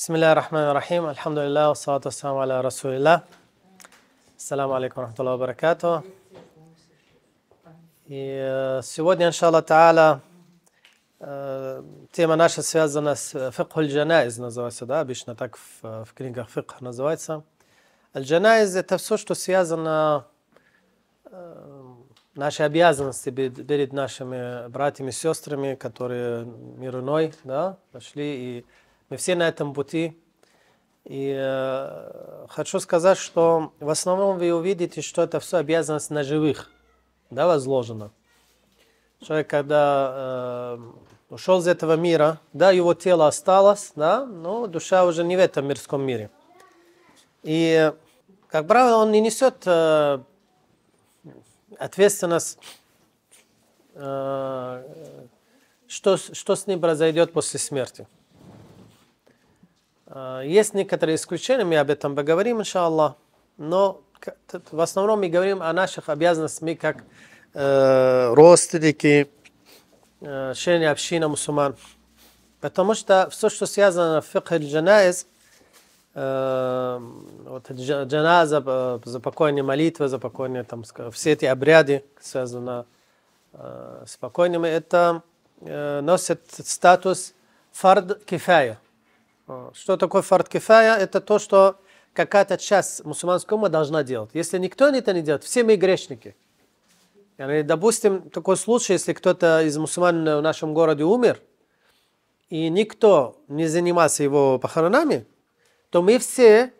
بسم الله الرحمن الرحيم الحمد لله والصلاة والسلام على رسول الله السلام عليكم ورحمة الله وبركاته И сегодня, иншаллах та'аля, тема наша связана с фикхуль джанайз, называется, да, обычно так в, в книгах фикх называется. Аль-джанайз – это все, что связано наши обязанности перед нашими братьями и сестрами, которые мир иной, да, пошли и Мы все на этом пути. И э, хочу сказать, что в основном вы увидите, что это все обязанность на живых, да, возложено. Человек, когда э, ушел из этого мира, да, его тело осталось, да, но душа уже не в этом мирском мире. И, как правило, он не несет э, ответственность, э, что, что с ним произойдет после смерти. А, есть некоторые исключения, мы об этом поговорим, иншаллах, но в основном мы говорим о наших обязанностях как э, родственники, э, члены общины мусульман. Потому что все, что связано с фикхом фикх э, вот э, за джаназа, запокойные молитвы, покойные, там, все эти обряды, связанные э, с покойными, это э, носит статус фард кифая – а, что такое фарткифая? Это то, что какая-то часть мусульманского ума должна делать. Если никто это не делает, все мы грешники. Допустим, такой случай, если кто-то из мусульман в нашем городе умер, и никто не занимался его похоронами, то мы все,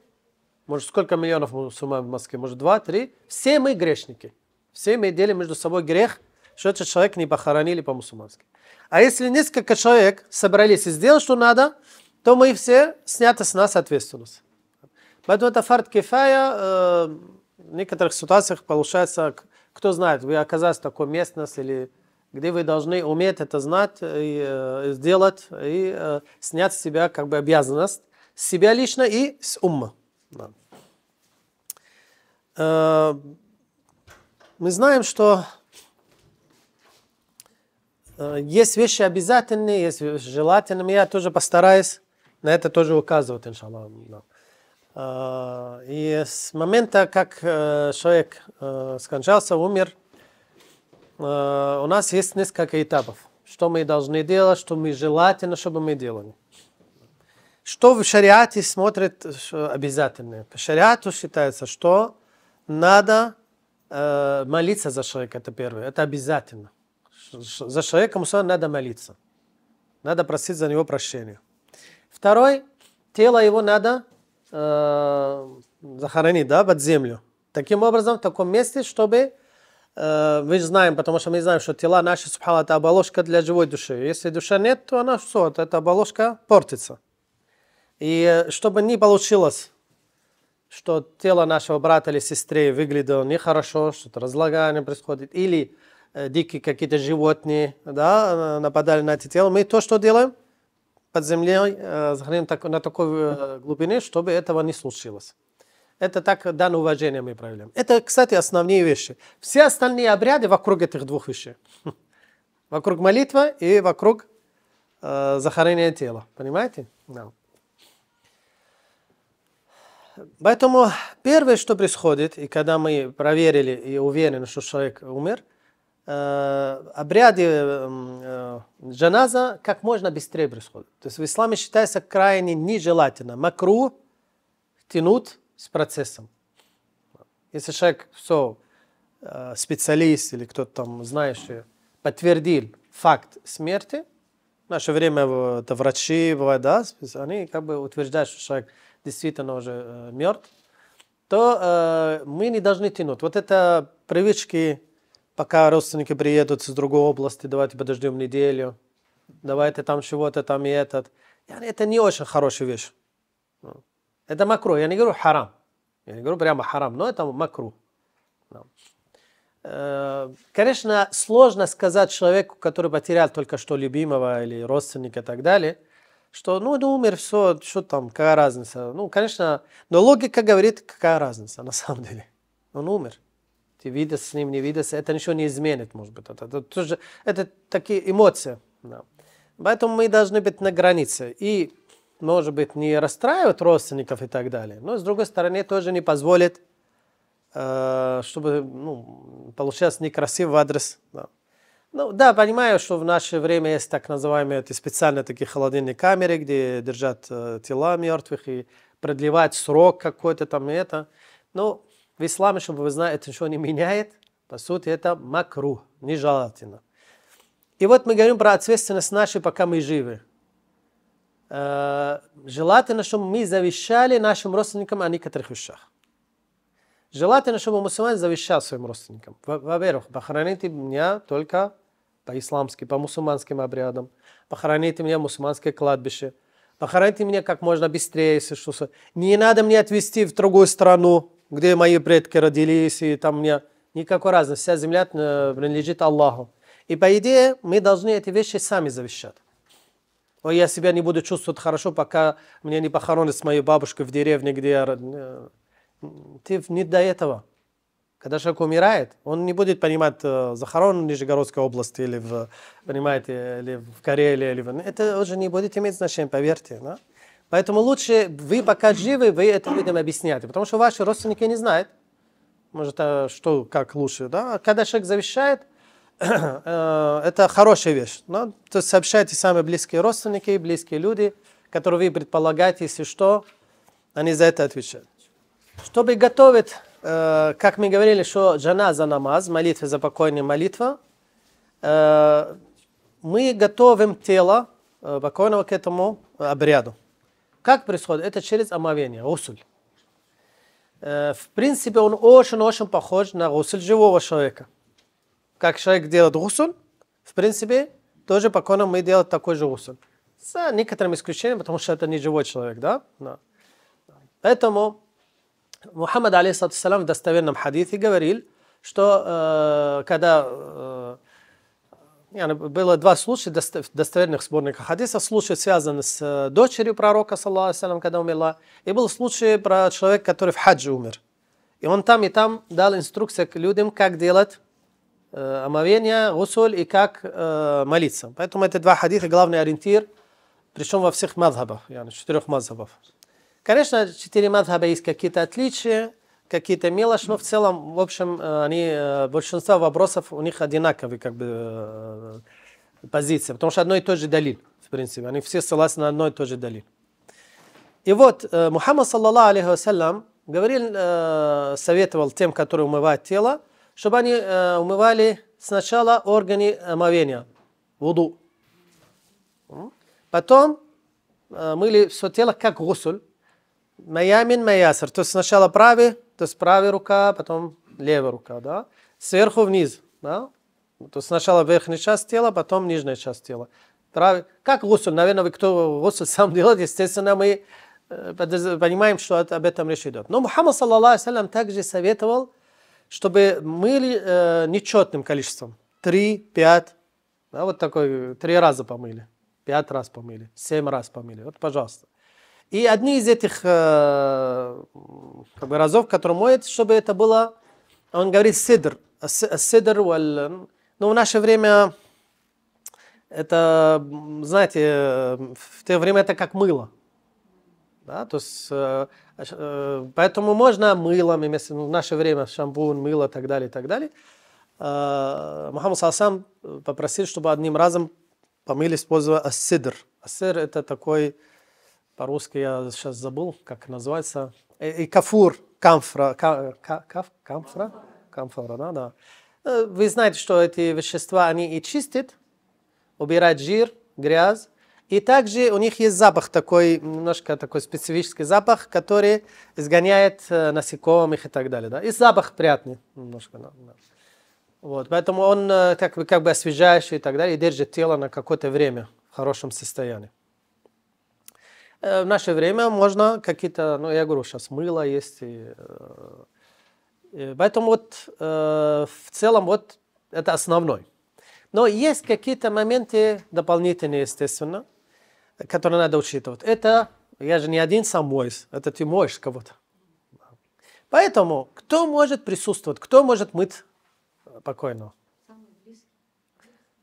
может, сколько миллионов мусульман в Москве, может, два, три, все мы грешники. Все мы делим между собой грех, что этот человек не похоронили по-мусульмански. А если несколько человек собрались и сделали, что надо – то мы все, снята с нас ответственность. Поэтому это фарт кефая. Э, в некоторых ситуациях получается, кто знает, вы оказались в такой местности, или где вы должны уметь это знать и э, сделать, и э, снять с себя как бы обязанность, с себя лично и с ума. Мы знаем, что есть вещи обязательные, есть желательные. Я тоже постараюсь на это тоже указывают иншаллах. Да. А, и с момента, как э, человек э, скончался, умер, э, у нас есть несколько этапов. Что мы должны делать, что мы желательно, чтобы мы делали. Что в шариате смотрит обязательно? По шариату считается, что надо молиться за человека, это первое, это обязательно. За человеком надо молиться. Надо просить за него прощения. Второй, тело его надо э, захоронить да, под землю. Таким образом, в таком месте, чтобы э, мы знаем, потому что мы знаем, что тела наши, субхана, это оболочка для живой души. Если души нет, то она все, эта оболочка портится. И э, чтобы не получилось, что тело нашего брата или сестры выглядело нехорошо, что-то разлагание происходит, или э, дикие какие-то животные да, нападали на эти тела, мы то, что делаем – под землей э, сгорим так, на такой э, глубине, чтобы этого не случилось. Это так данное уважение мы проявляем. Это, кстати, основные вещи. Все остальные обряды вокруг этих двух вещей. Вокруг молитвы и вокруг э, захоронения тела. Понимаете? Да. Поэтому первое, что происходит, и когда мы проверили и уверены, что человек умер – Э, обряды э, э, джаназа как можно быстрее происходят. То есть в исламе считается крайне нежелательно макру тянуть с процессом. Если человек, все, специалист или кто-то там знающий, подтвердил факт смерти, в наше время это врачи бывают, да, они как бы утверждают, что человек действительно уже мертв, то э, мы не должны тянуть. Вот это привычки пока родственники приедут из другой области, давайте подождем неделю, давайте там чего-то, там и этот. Это не очень хорошая вещь. Ну, это макро. я не говорю харам. Я не говорю прямо харам, но это макро. Ну. Э, конечно, сложно сказать человеку, который потерял только что любимого или родственника и так далее, что ну, он умер, все, что там, какая разница. Ну, конечно, но логика говорит, какая разница на самом деле. Он умер. Ти вида с ним, не вида это ничего не изменит, может быть. Это, это, тоже, это такие эмоции. Да. Поэтому мы должны быть на границе. И, может быть, не расстраивать родственников и так далее, но, с другой стороны, тоже не позволит, э, чтобы ну, получалось некрасивый адрес. Да. Ну, да, понимаю, что в наше время есть так называемые эти специальные такие холодильные камеры, где держат э, тела мертвых и продлевать срок какой-то там и это. Но в исламе, чтобы вы знали, это ничего не меняет. По сути, это макру, нежелательно. И вот мы говорим про ответственность нашей, пока мы живы. Э, желательно, чтобы мы завещали нашим родственникам о некоторых вещах. Желательно, чтобы мусульманин завещал своим родственникам. Во-первых, похороните меня только по исламски, по мусульманским обрядам. Похороните меня в мусульманское кладбище. Похороните меня как можно быстрее, если что. то Не надо мне отвезти в другую страну где мои предки родились, и там у меня никакой разницы. Вся земля э, принадлежит Аллаху. И по идее мы должны эти вещи сами завещать. Но я себя не буду чувствовать хорошо, пока мне не похоронят с моей бабушкой в деревне, где я... Э, ты не до этого. Когда человек умирает, он не будет понимать, э, захоронен в Нижегородской области или в, понимаете, или в Карелии. Или в... Это уже не будет иметь значения, поверьте. Да? Поэтому лучше вы пока живы, вы это людям объясняете, потому что ваши родственники не знают, может, а что, как лучше, да? когда человек завещает, э, это хорошая вещь, да? то есть сообщайте самые близкие родственники, близкие люди, которые вы предполагаете, если что, они за это отвечают. Чтобы готовить, э, как мы говорили, что жена за намаз, молитва за покойный, молитва, э, мы готовим тело покойного к этому обряду. Как происходит? Это через омовение, гусуль. Э, в принципе, он очень-очень похож на гусуль живого человека. Как человек делает гусуль, в принципе, тоже по покойно мы делаем такой же гусуль. С некоторым исключением, потому что это не живой человек, да? да. Поэтому Мухаммад, алейсалам, в достоверном хадисе говорил, что э, когда э, ну, было два случая достоверных сборниках хадисов. Случай связан с э, дочерью пророка, саллаху когда умерла. И был случай про человека, который в хаджи умер. И он там и там дал инструкции к людям, как делать э, омовение, гусуль и как э, молиться. Поэтому это два хадиса, главный ориентир, причем во всех мазхабах, четырех мазхабов. Конечно, четыре мазхаба есть какие-то отличия, какие-то мелочи, но в целом, в общем, э, они, э, большинство вопросов у них одинаковые как бы э, позиции, потому что одно и то же далиль, в принципе, они все ссылаются на одно и то же далиль. И вот Мухаммад, саллаллаху алейхи вассалям, говорил, советовал тем, которые умывают тело, чтобы они умывали сначала органы омовения, вуду. Потом мыли все тело, как гусуль. Маямин маясар. То есть сначала правый то есть правая рука, потом левая рука, да? Сверху вниз, да? То есть сначала верхняя часть тела, потом нижняя часть тела. Как гусль, Наверное, вы кто гусль сам делает, естественно, мы э, понимаем, что об этом речь идет. Но Мухаммад, саллаллаху также советовал, чтобы мыли э, нечетным количеством. Три, пять, да, вот такой, три раза помыли, пять раз помыли, семь раз помыли. Вот, пожалуйста. И одни из этих э, как бы разов, которые моет, чтобы это было, он говорит сидр. Сидр, но ну, в наше время это, знаете, в то время это как мыло. Да, то есть, э, э, поэтому можно мылом, если ну, в наше время шампунь, мыло и так далее, и так далее. Мухаммад Саасам попросил, чтобы одним разом помыли, используя ассидр. Ассидр это такой по-русски я сейчас забыл, как называется. И, э, э, кафур, камфра, ка, ка, камфра, камфора, да, да. Э, вы знаете, что эти вещества, они и чистят, убирают жир, грязь. И также у них есть запах такой, немножко такой специфический запах, который изгоняет насекомых и так далее. Да? И запах приятный немножко. Да, да. Вот, поэтому он как бы, как бы освежающий и так далее, и держит тело на какое-то время в хорошем состоянии. Э, в наше время можно какие-то, ну я говорю, сейчас мыло есть. И, э, и поэтому вот э, в целом вот это основной. Но есть какие-то моменты дополнительные, естественно, которые надо учитывать. Это, я же не один сам моюсь, это ты моешь кого-то. Поэтому кто может присутствовать, кто может мыть покойного?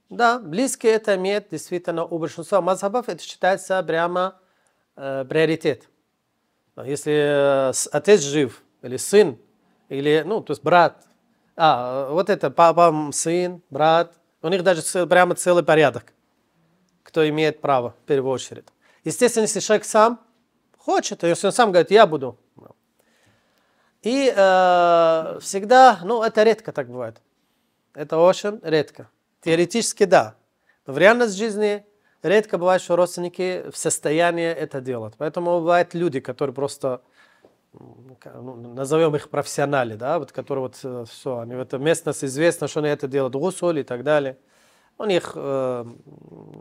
Да, близкие это имеет действительно у большинства мазхабов, это считается прямо э, приоритет. Если э, отец жив, или сын, или, ну, то есть брат, а, вот это папа, сын, брат, у них даже цел, прямо целый порядок, кто имеет право в первую очередь. Естественно, если человек сам хочет, если он сам говорит, я буду. И э, всегда, ну, это редко так бывает. Это очень редко. Теоретически да. Но в реальности жизни редко бывает, что родственники в состоянии это делать. Поэтому бывают люди, которые просто ну, назовем их профессионали, да, вот которые вот э, все, они в этом местность известно, что они это делают, гусоль и так далее. У них э,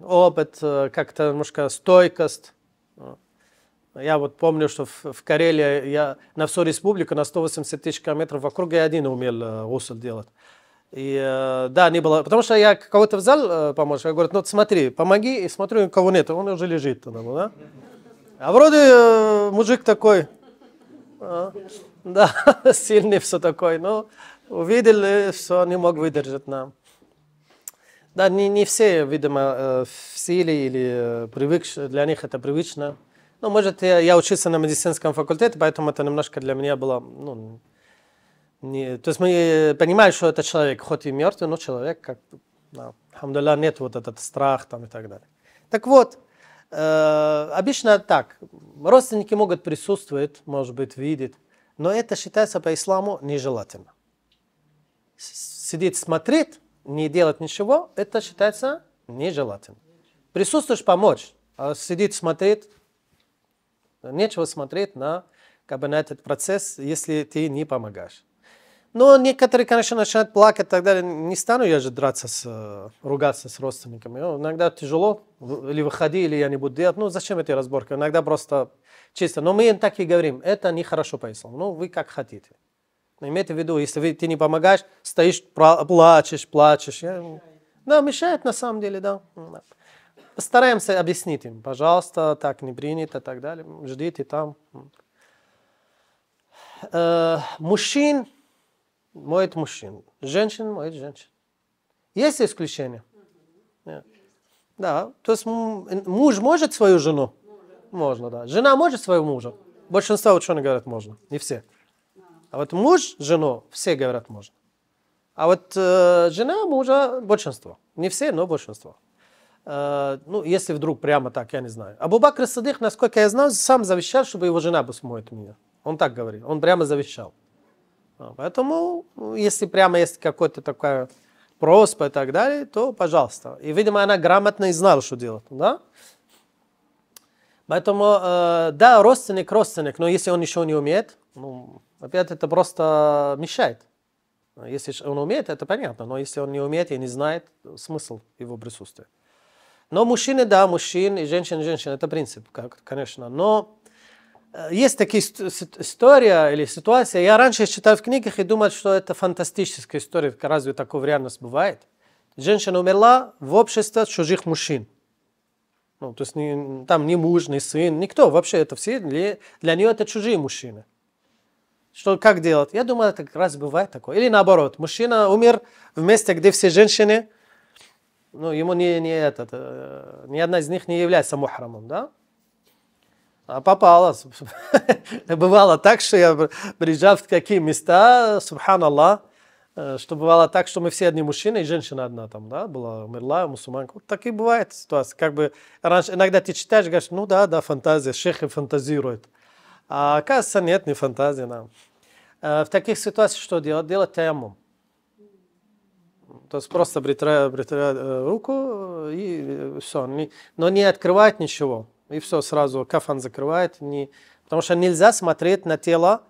опыт, э, как-то немножко стойкость. Я вот помню, что в, в Карелии я на всю республику, на 180 тысяч километров вокруг я один умел э, гусоль делать. И э, да, не было. Потому что я кого-то взял э, помочь. Я говорю, ну смотри, помоги. И смотрю, кого нет. Он уже лежит. Там, ну, да? А вроде э, мужик такой. А, да, сильный все такой. Но увидели, и все, не мог выдержать нам. Да, не, не все, видимо, э, в силе или э, привыкшие, для них это привычно. Ну, может, я, я учился на медицинском факультете, поэтому это немножко для меня было ну, не, то есть мы э, понимаем, что это человек, хоть и мертвый, но человек, как да, нет вот этот страх там и так далее. Так вот, э, обычно так, родственники могут присутствовать, может быть, видеть, но это считается по исламу нежелательно. Сидеть, смотреть, не делать ничего, это считается нежелательно. Присутствуешь, помочь, а сидеть, смотреть, нечего смотреть на, как бы, на этот процесс, если ты не помогаешь. Но некоторые, конечно, начинают плакать и так далее. Не стану я же драться, с, э, ругаться с родственниками. Ну, иногда тяжело, или выходи, или я не буду делать. Ну, зачем эти разборки? Иногда просто чисто. Но мы им так и говорим, это нехорошо по исламу. Ну, вы как хотите. Но имейте в виду, если ты не помогаешь, стоишь, плачешь, плачешь. Да, мешает на самом деле, да. Постараемся объяснить им, пожалуйста, так не принято, и так далее. Ждите там. Э, мужчин моет мужчин, женщин моет женщин. Есть исключения? Да, то есть муж может свою жену? Можно, да. Жена может своего мужа? Большинство ученых говорят можно, не все. А вот муж, жену, все говорят можно. А вот э, жена мужа большинство. Не все, но большинство. Э, ну, если вдруг прямо так, я не знаю. Абу Бакр Садых, насколько я знаю, сам завещал, чтобы его жена бы смоет меня. Он так говорит, он прямо завещал. Э, поэтому, ну, если прямо есть какой-то такой просьба и так далее, то пожалуйста. И, видимо, она грамотно и знала, что делать. Да? Поэтому, э, да, родственник, родственник, но если он еще не умеет, ну, опять это просто мешает. Если он умеет, это понятно, но если он не умеет и не знает, э, смысл его присутствия. Но мужчины, да, мужчин и женщин, женщины это принцип, как, конечно. Но Э, есть такие история или ситуация. Я раньше читал в книгах и думал, что это фантастическая история. Разве такое в реальности бывает? Женщина умерла в обществе чужих мужчин. Ну, то есть не, там ни муж, ни сын, никто. Вообще это все для, для нее это чужие мужчины. Что, как делать? Я думаю, это как раз бывает такое. Или наоборот, мужчина умер в месте, где все женщины, ну, ему не, не этот, э, ни одна из них не является мухрамом, да? А попалась. бывало так, что я приезжал в такие места, Субхан Аллах, э, что бывало так, что мы все одни мужчины, и женщина одна там, да, была, умерла, мусульманка. Вот так и бывает ситуация. Как бы раньше, иногда ты читаешь, говоришь, ну да, да, фантазия, шейхи фантазируют. А оказывается, нет, не фантазия нам. Да. Э, в таких ситуациях что делать? Делать тему. То есть просто притря, э, руку и все. Но не открывать ничего и все, сразу кафан закрывает. Не... Потому что нельзя смотреть на тело,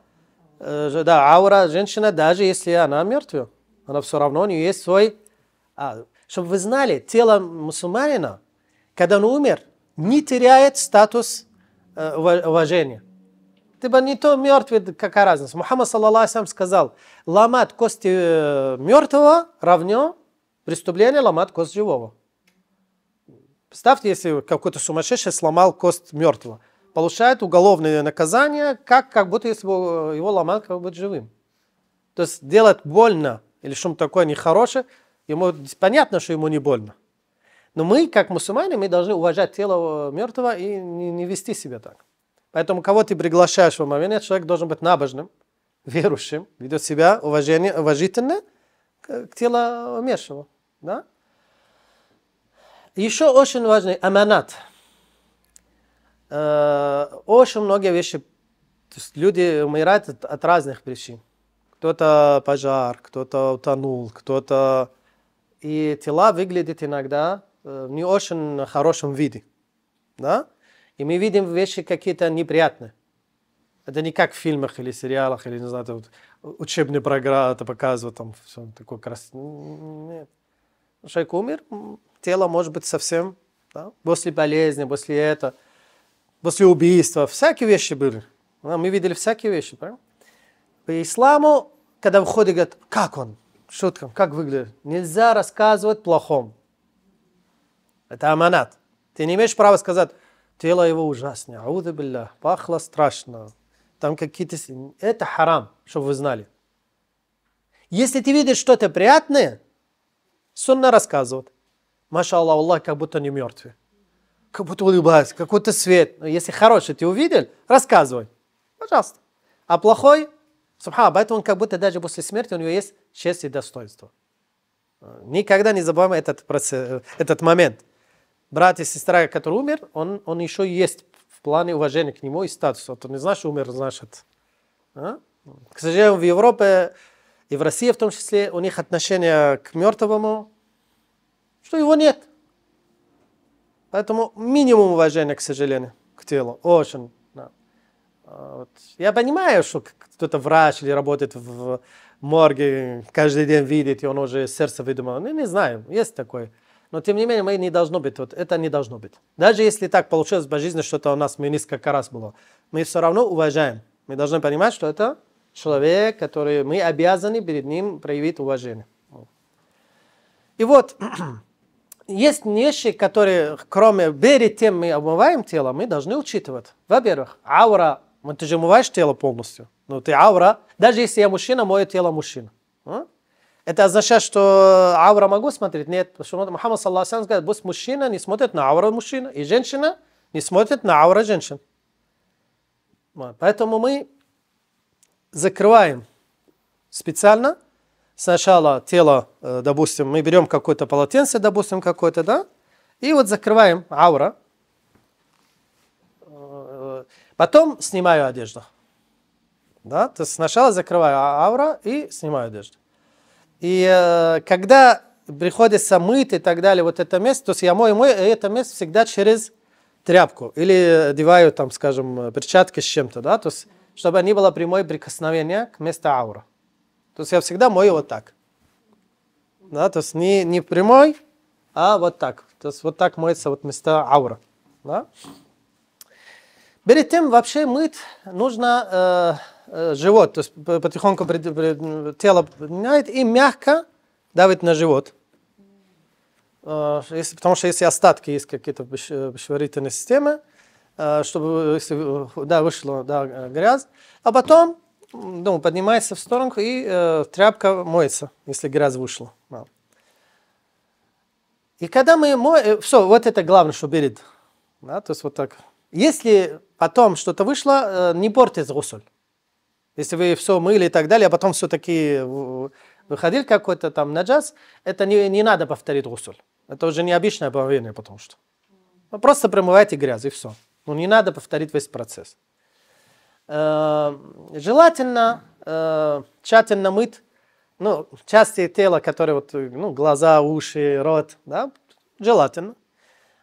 э, да, аура женщина даже если она мертва, она все равно, у нее есть свой... А, чтобы вы знали, тело мусульманина, когда он умер, не теряет статус э, уважения. Типа не то мертвый, какая разница. Мухаммад, саллаллаху сам сказал, ломать кости э, мертвого равно преступление ломать кость живого. Представьте, если какой-то сумасшедший сломал кость мертвого. Получает уголовное наказание, как, как будто если бы э, его ломал, как бы живым. То есть делать больно или что-то такое нехорошее, ему понятно, что ему не больно. Но мы, как мусульмане, мы должны уважать тело э, мертвого и не, не вести себя так. Поэтому кого ты приглашаешь в момент, человек должен быть набожным, верующим, ведет себя уважение, уважительно к, к телу умершего. Да? Еще очень важный аманат. Э, очень многие вещи, то есть люди умирают от, от разных причин. Кто-то пожар, кто-то утонул, кто-то... И тела выглядят иногда э, в не очень хорошем виде. Да? И мы видим вещи какие-то неприятные. Это не как в фильмах или сериалах, или, не знаю, там, учебные программы это показывают, там все такое красное. Нет. Человек умер, тело может быть совсем да? после болезни, после этого, после убийства. Всякие вещи были. Да? Мы видели всякие вещи. Правильно? По исламу, когда выходит, говорят, как он? Шутка, как выглядит? Нельзя рассказывать плохом. Это аманат. Ты не имеешь права сказать, тело его ужасно, ауда билля, пахло страшно. Там какие-то... Это харам, чтобы вы знали. Если ты видишь что-то приятное, сунна рассказывает. Машаллах, Аллах как будто не мертвый. Как будто улыбается, какой-то свет. Но если хороший ты увидел, рассказывай. Пожалуйста. А плохой, субхана, поэтому он как будто даже после смерти у него есть честь и достоинство. А, никогда не забываем этот, процесс, этот момент. Брат и сестра, который умер, он, он еще есть в плане уважения к нему и статуса. Ты не знаешь, умер, значит. А? К сожалению, в Европе и в России в том числе у них отношение к мертвому что его нет. Поэтому минимум уважения, к сожалению, к телу. Очень. Да. А вот. Я понимаю, что кто-то врач или работает в морге, каждый день видит, и он уже сердце выдумал. Ну, не знаю, есть такое. Но тем не менее, мы не должно быть, вот это не должно быть. Даже если так получилось по жизни, что-то у нас мы несколько раз было, мы все равно уважаем. Мы должны понимать, что это человек, который мы обязаны перед ним проявить уважение. И вот есть вещи, которые, кроме перед тем мы обмываем тело, мы должны учитывать. Во-первых, аура, ну, ты же умываешь тело полностью. Ну, ты аура, даже если я мужчина, мое тело мужчина. А? Это означает, что аура могу смотреть? Нет, потому что Мухаммад саллаху говорит, пусть мужчина не смотрит на ауру мужчина, и женщина не смотрит на ауру женщин. Поэтому мы закрываем специально сначала тело, э, допустим, мы берем какое-то полотенце, допустим, какое-то, да, и вот закрываем аура. Э, потом снимаю одежду. Да, то есть сначала закрываю а, аура и снимаю одежду. И э, когда приходится мыть и так далее, вот это место, то есть я мою, мою это место всегда через тряпку или одеваю там, скажем, э, перчатки с чем-то, да, то есть чтобы не было прямое прикосновение к месту аура. То есть я всегда мою вот так. Да, то есть не, не прямой, а вот так. То есть вот так моется вот места аура. Да? Перед тем вообще мыть нужно э, э, живот, то есть потихоньку тело меняет и мягко давит на живот. Э, если, потому что если остатки есть какие-то э, пищеварительные системы, э, чтобы э, если, э, да, вышло да, грязь, а потом ну, поднимается в сторону, и э, тряпка моется, если грязь вышла. И когда мы моем... Э, все, вот это главное, что берет, Да, то есть вот так. Если потом что-то вышло, э, не портит гусуль. Если вы все мыли и так далее, а потом все-таки выходили какой-то там на джаз, это не, не надо повторить гусуль. Это уже необычное обновление, потому что. Вы просто промывайте грязь и все. Ну не надо повторить весь процесс. Э, желательно э, тщательно мыть ну, части тела, которые вот, ну, глаза, уши, рот, да, желательно.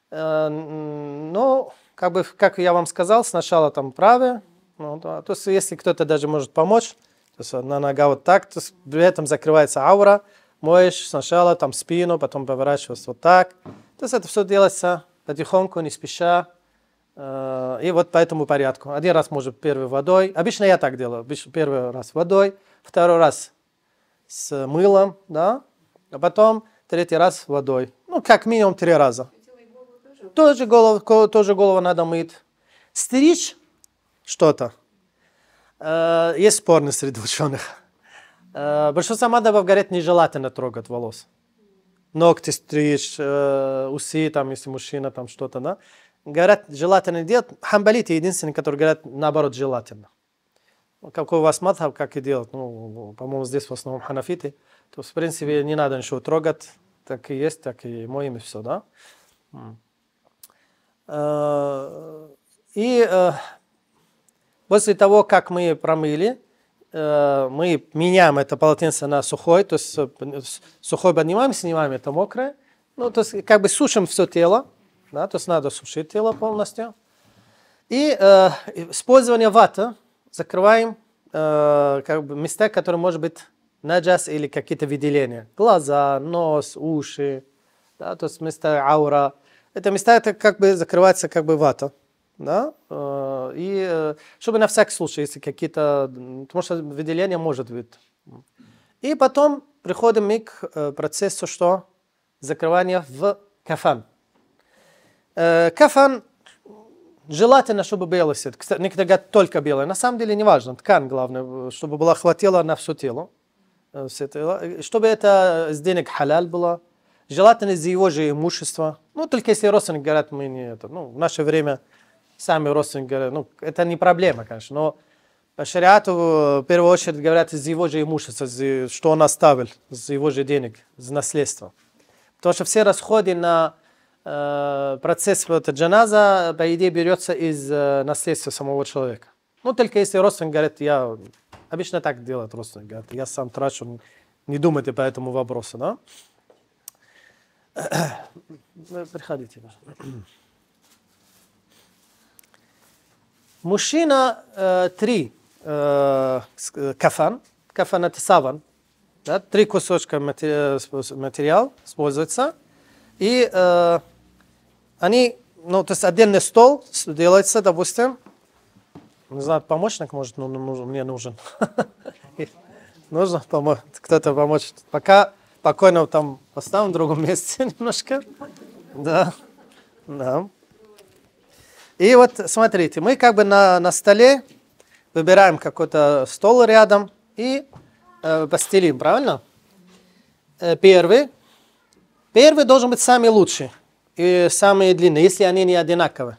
Э, но, как бы, как я вам сказал, сначала там правое, ну, да, то есть если кто-то даже может помочь, то есть одна нога вот так, то есть при этом закрывается аура, моешь сначала там спину, потом поворачиваешься вот так. То есть это все делается потихоньку, не спеша, Э, и вот по этому порядку. Один раз может первый водой. Обычно я так делаю. Первый раз водой, второй раз с мылом, да, а потом третий раз водой. Ну, как минимум три раза. тоже голову, тоже голову надо мыть. Стричь что-то. Э, есть спорные среди ученых. Э, большинство мадабов говорят, нежелательно трогать волос. Ногти стричь, усы, там, если мужчина, там что-то, да говорят, желательно делать. Хамбалиты единственные, которые говорят, наоборот, желательно. Какой у вас мадхаб, как и делать? Ну, по-моему, здесь в основном ханафиты. То есть, в принципе, не надо ничего трогать. Так и есть, так и моим, и все, да? Э, и э, после того, как мы промыли, э, мы меняем это полотенце на сухое, то есть сухое поднимаем, снимаем это мокрое. Ну, то есть как бы сушим все тело, да, то есть надо сушить тело полностью. И э, использование ваты закрываем э, как бы места, которые может быть наджас или какие-то выделения. Глаза, нос, уши, да, то есть места аура. Это места это как бы закрывается как бы вата. Да? Э, и э, чтобы на всякий случай, если какие-то... Потому что выделение может быть. И потом приходим мы к э, процессу, что закрывание в кафан. Э, кафан желательно, чтобы белый свет. Кстати, некоторые говорят только белый. На самом деле не важно. Ткань главное, э, чтобы была хватило на все тело. Э, чтобы это с денег халяль было. Желательно из его же имущества. Ну, только если родственники говорят, мы не это. Ну, в наше время сами родственники говорят, ну, это не проблема, конечно. Но по шариату в первую очередь говорят из его же имущества, что он оставил, из его же денег, из наследства. Потому что все расходы на Э, процесс вот джаназа, по идее, берется из э, наследства самого человека. Ну, только если родственник говорит, я... Обычно так делают родственник говорит я сам трачу, не думайте по этому вопросу, да? Ну, приходите. Мужчина э, три э, э кафан, кафан это саван, да, три кусочка матери материал используется, и э, они, ну, то есть отдельный стол делается, допустим. Не знаю, помощник может, ну, ну, ну мне нужен. Нужно помочь, кто-то помочь. Пока покойного там поставим в другом месте немножко. Да, да. И вот смотрите, мы как бы на, на столе выбираем какой-то стол рядом и э, постелим, правильно? Э, первый. Первый должен быть самый лучший и самые длинные, если они не одинаковые,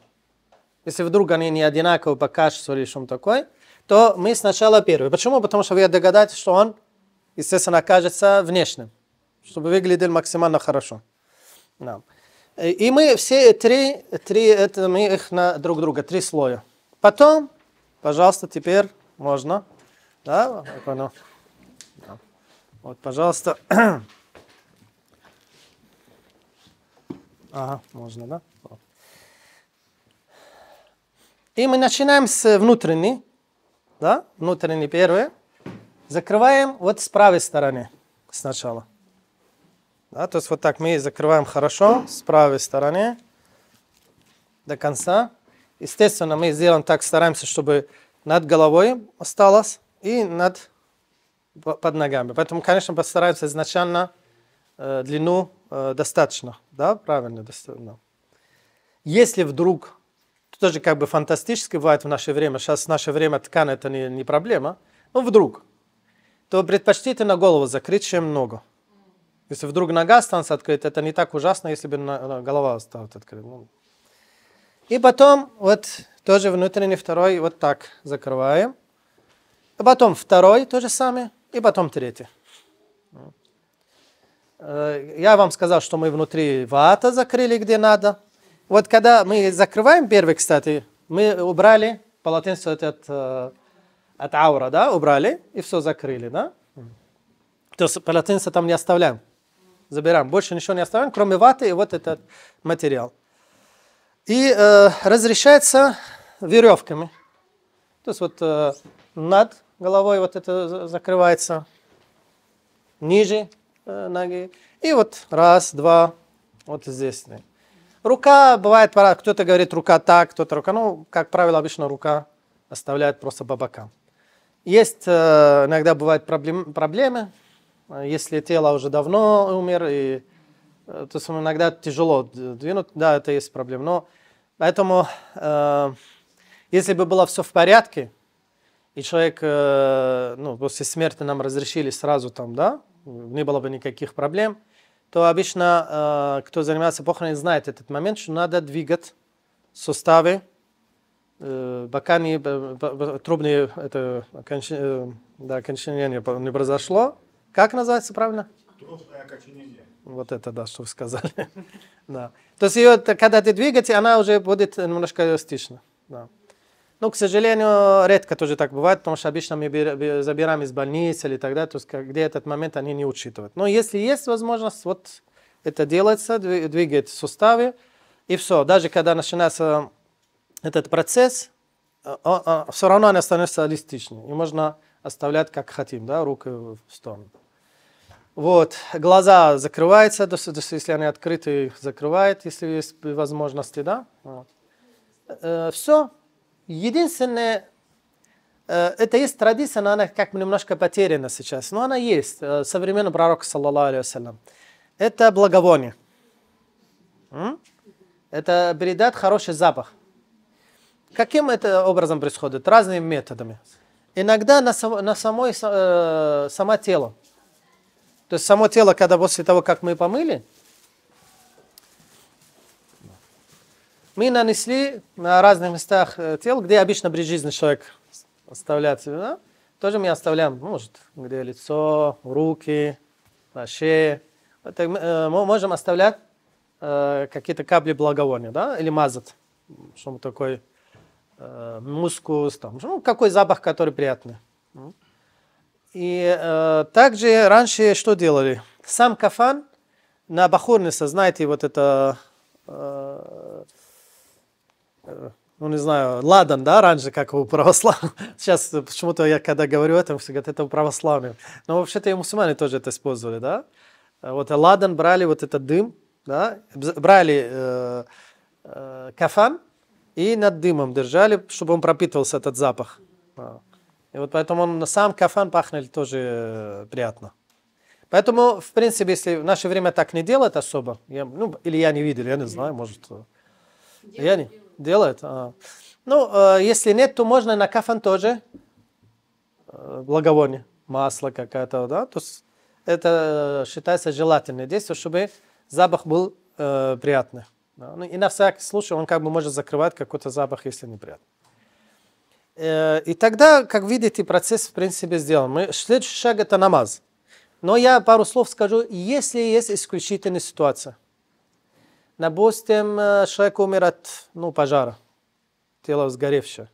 Если вдруг они не одинаковые, по качеству или что-то такое, то мы сначала первый. Почему? Потому что вы догадаетесь, что он, естественно, кажется внешним, чтобы выглядел максимально хорошо. Да. И мы все три, три это мы их на друг друга, три слоя. Потом, пожалуйста, теперь можно. Да, вот, пожалуйста. Ага, можно, да? И мы начинаем с внутренней. Да? Внутренний первый. Закрываем вот с правой стороны сначала. Да, то есть вот так мы закрываем хорошо с правой стороны до конца. Естественно, мы сделаем так, стараемся, чтобы над головой осталось и над под ногами. Поэтому, конечно, постараемся изначально э, длину э, достаточно да, правильно достойно. Если вдруг, тоже как бы фантастически бывает в наше время, сейчас в наше время ткань это не, не проблема, но вдруг, то на голову закрыть, чем ногу. Если вдруг нога останется открыта, это не так ужасно, если бы голова осталась открыта. Ну. И потом вот тоже внутренний второй вот так закрываем. И потом второй то же самое, и потом третий. Э, я вам сказал, что мы внутри вата закрыли, где надо. Вот когда мы закрываем первый, кстати, мы убрали полотенце от, от, э, от аура, да, убрали и все закрыли, да? То есть полотенце там не оставляем, забираем. Больше ничего не оставляем, кроме ваты и вот этот материал. И э, разрешается веревками. То есть вот э, над головой вот это закрывается, ниже Э, ноги. И вот раз, два, вот здесь. Рука бывает, кто-то говорит рука так, кто-то рука. Ну, как правило, обычно рука оставляет просто по бокам. Есть, э, иногда бывают проблем, проблемы, э, если тело уже давно умер, и, то есть иногда тяжело двинуть, да, это есть проблема. Но поэтому, э, если бы было все в порядке, и человек, э, ну, после смерти нам разрешили сразу там, да, не было бы никаких проблем, то обычно э, кто занимается похоронами знает этот момент, что надо двигать суставы, э, боками, э, трубные, это да, окончание не произошло. Как называется правильно? Трубное окончание. Вот это, да, что вы сказали. да. То есть ее, когда ты двигаете, она уже будет немножко эластична. Да. Ну, к сожалению, редко тоже так бывает, потому что обычно мы забираем из больницы или тогда, то есть где этот момент они не учитывают. Но если есть возможность, вот это делается, двигает суставы, и все. Даже когда начинается этот процесс, э, все равно они становятся эластичной. И можно оставлять как хотим, да, руки в сторону. Вот, глаза закрываются, то есть, если они открыты, закрывает, если есть возможности, да. Вот. Э, все, Единственное, э, это есть традиция, но она как бы немножко потеряна сейчас. Но она есть. Э, Современный пророк, саллаллаху алейхи Это благовоние. Это передает хороший запах. Каким это образом происходит? Разными методами. Иногда на, сам, на самой, э, само тело. То есть само тело, когда после того, как мы помыли, мы нанесли на разных местах э, тел, где обычно брижизный человек оставляет да? Тоже мы оставляем, ну, может, где лицо, руки, на шее. Это, мы э, можем оставлять э, какие-то капли благовония, да, или мазать, что такой мускус, там, ну, какой запах, который приятный. Ну. И э, также раньше что делали? Сам кафан на бахурнице, знаете, вот это э, ну, не знаю, ладан, да, раньше, как у православных. Сейчас почему-то я, когда говорю это, все говорят, это у православных. Но вообще-то и мусульмане тоже это использовали, да. Вот ладан брали вот этот дым, да, брали э, э, кафан и над дымом держали, чтобы он пропитывался этот запах. А. И вот поэтому он, сам кафан пахнет тоже э, приятно. Поэтому, в принципе, если в наше время так не делают особо, я, ну, или я не видел, я не знаю, может... я не... Делает? А. Ну, а, если нет, то можно на кафан тоже а, благовоние, масло какое-то, да? То есть это считается желательное действие, чтобы запах был э, приятный. Да? Ну, и на всякий случай он как бы может закрывать какой-то запах, если неприятный. Э, и тогда, как видите, процесс в принципе сделан. Мы, следующий шаг это намаз. Но я пару слов скажу, если есть исключительная ситуация. Допустим, э, человек умер от ну, пожара, тело сгоревшее.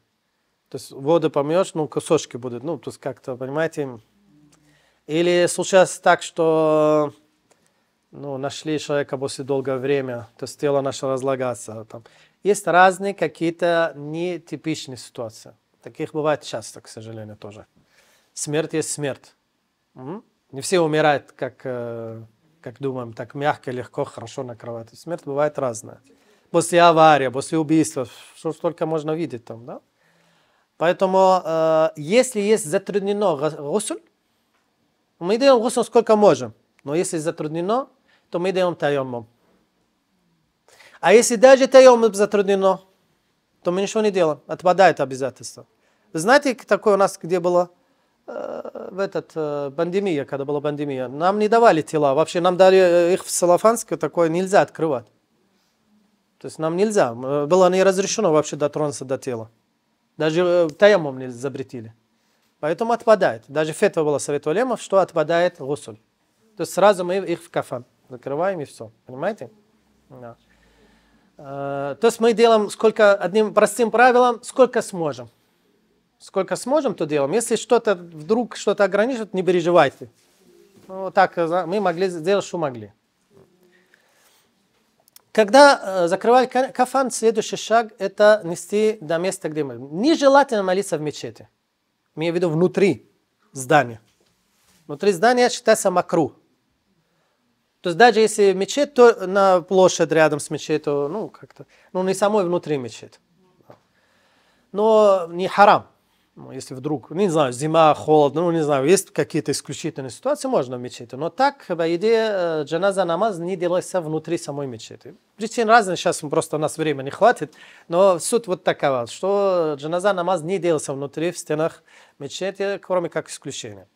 То есть воду помнешь, ну, кусочки будут, ну, то есть как-то, понимаете. Или случилось так, что ну, нашли человека после долгого времени, то есть тело начало разлагаться. Там. Есть разные какие-то нетипичные ситуации. Таких бывает часто, к сожалению, тоже. Смерть есть смерть. Не все умирают, как э, как думаем, так мягко, легко, хорошо на кровати. Смерть бывает разная. После аварии, после убийства, что столько можно видеть там, да? Поэтому, э, если есть затруднено гусуль, мы делаем гусуль сколько можем. Но если затруднено, то мы делаем таемом. А если даже таемом затруднено, то мы ничего не делаем. Отпадает обязательство. знаете, такое у нас где было? Э, в этот, э, пандемия, когда была пандемия, нам не давали тела. Вообще нам дали э, их в Салафанске, такое нельзя открывать. То есть нам нельзя. Было не разрешено вообще дотронуться до тела. Даже таямом не запретили. Поэтому отпадает. Даже фетва была совет улемов, что отпадает гусуль. То есть сразу мы их в кафан закрываем и все. Понимаете? Да. То есть мы делаем сколько, одним простым правилом, сколько сможем сколько сможем, то делаем. Если что-то вдруг что-то ограничит, не переживайте. Ну, так э, мы могли сделать, что могли. Когда э, закрывали кафан, следующий шаг – это нести до места, где мы. Нежелательно молиться в мечети. Имею в виду внутри здания. Внутри здания считается макру. То есть даже если мечеть, то на площадь рядом с мечетью, ну как-то, ну не самой внутри мечеть. Но не харам. Ну, если вдруг, ну, не знаю, зима, холодно, ну, не знаю, есть какие-то исключительные ситуации, можно в мечети. Но так, по идее, э, джаназа намаз не делается внутри самой мечети. Причин разные, сейчас просто у нас времени не хватит, но суть вот такова, что джаназа намаз не делается внутри, в стенах мечети, кроме как исключения.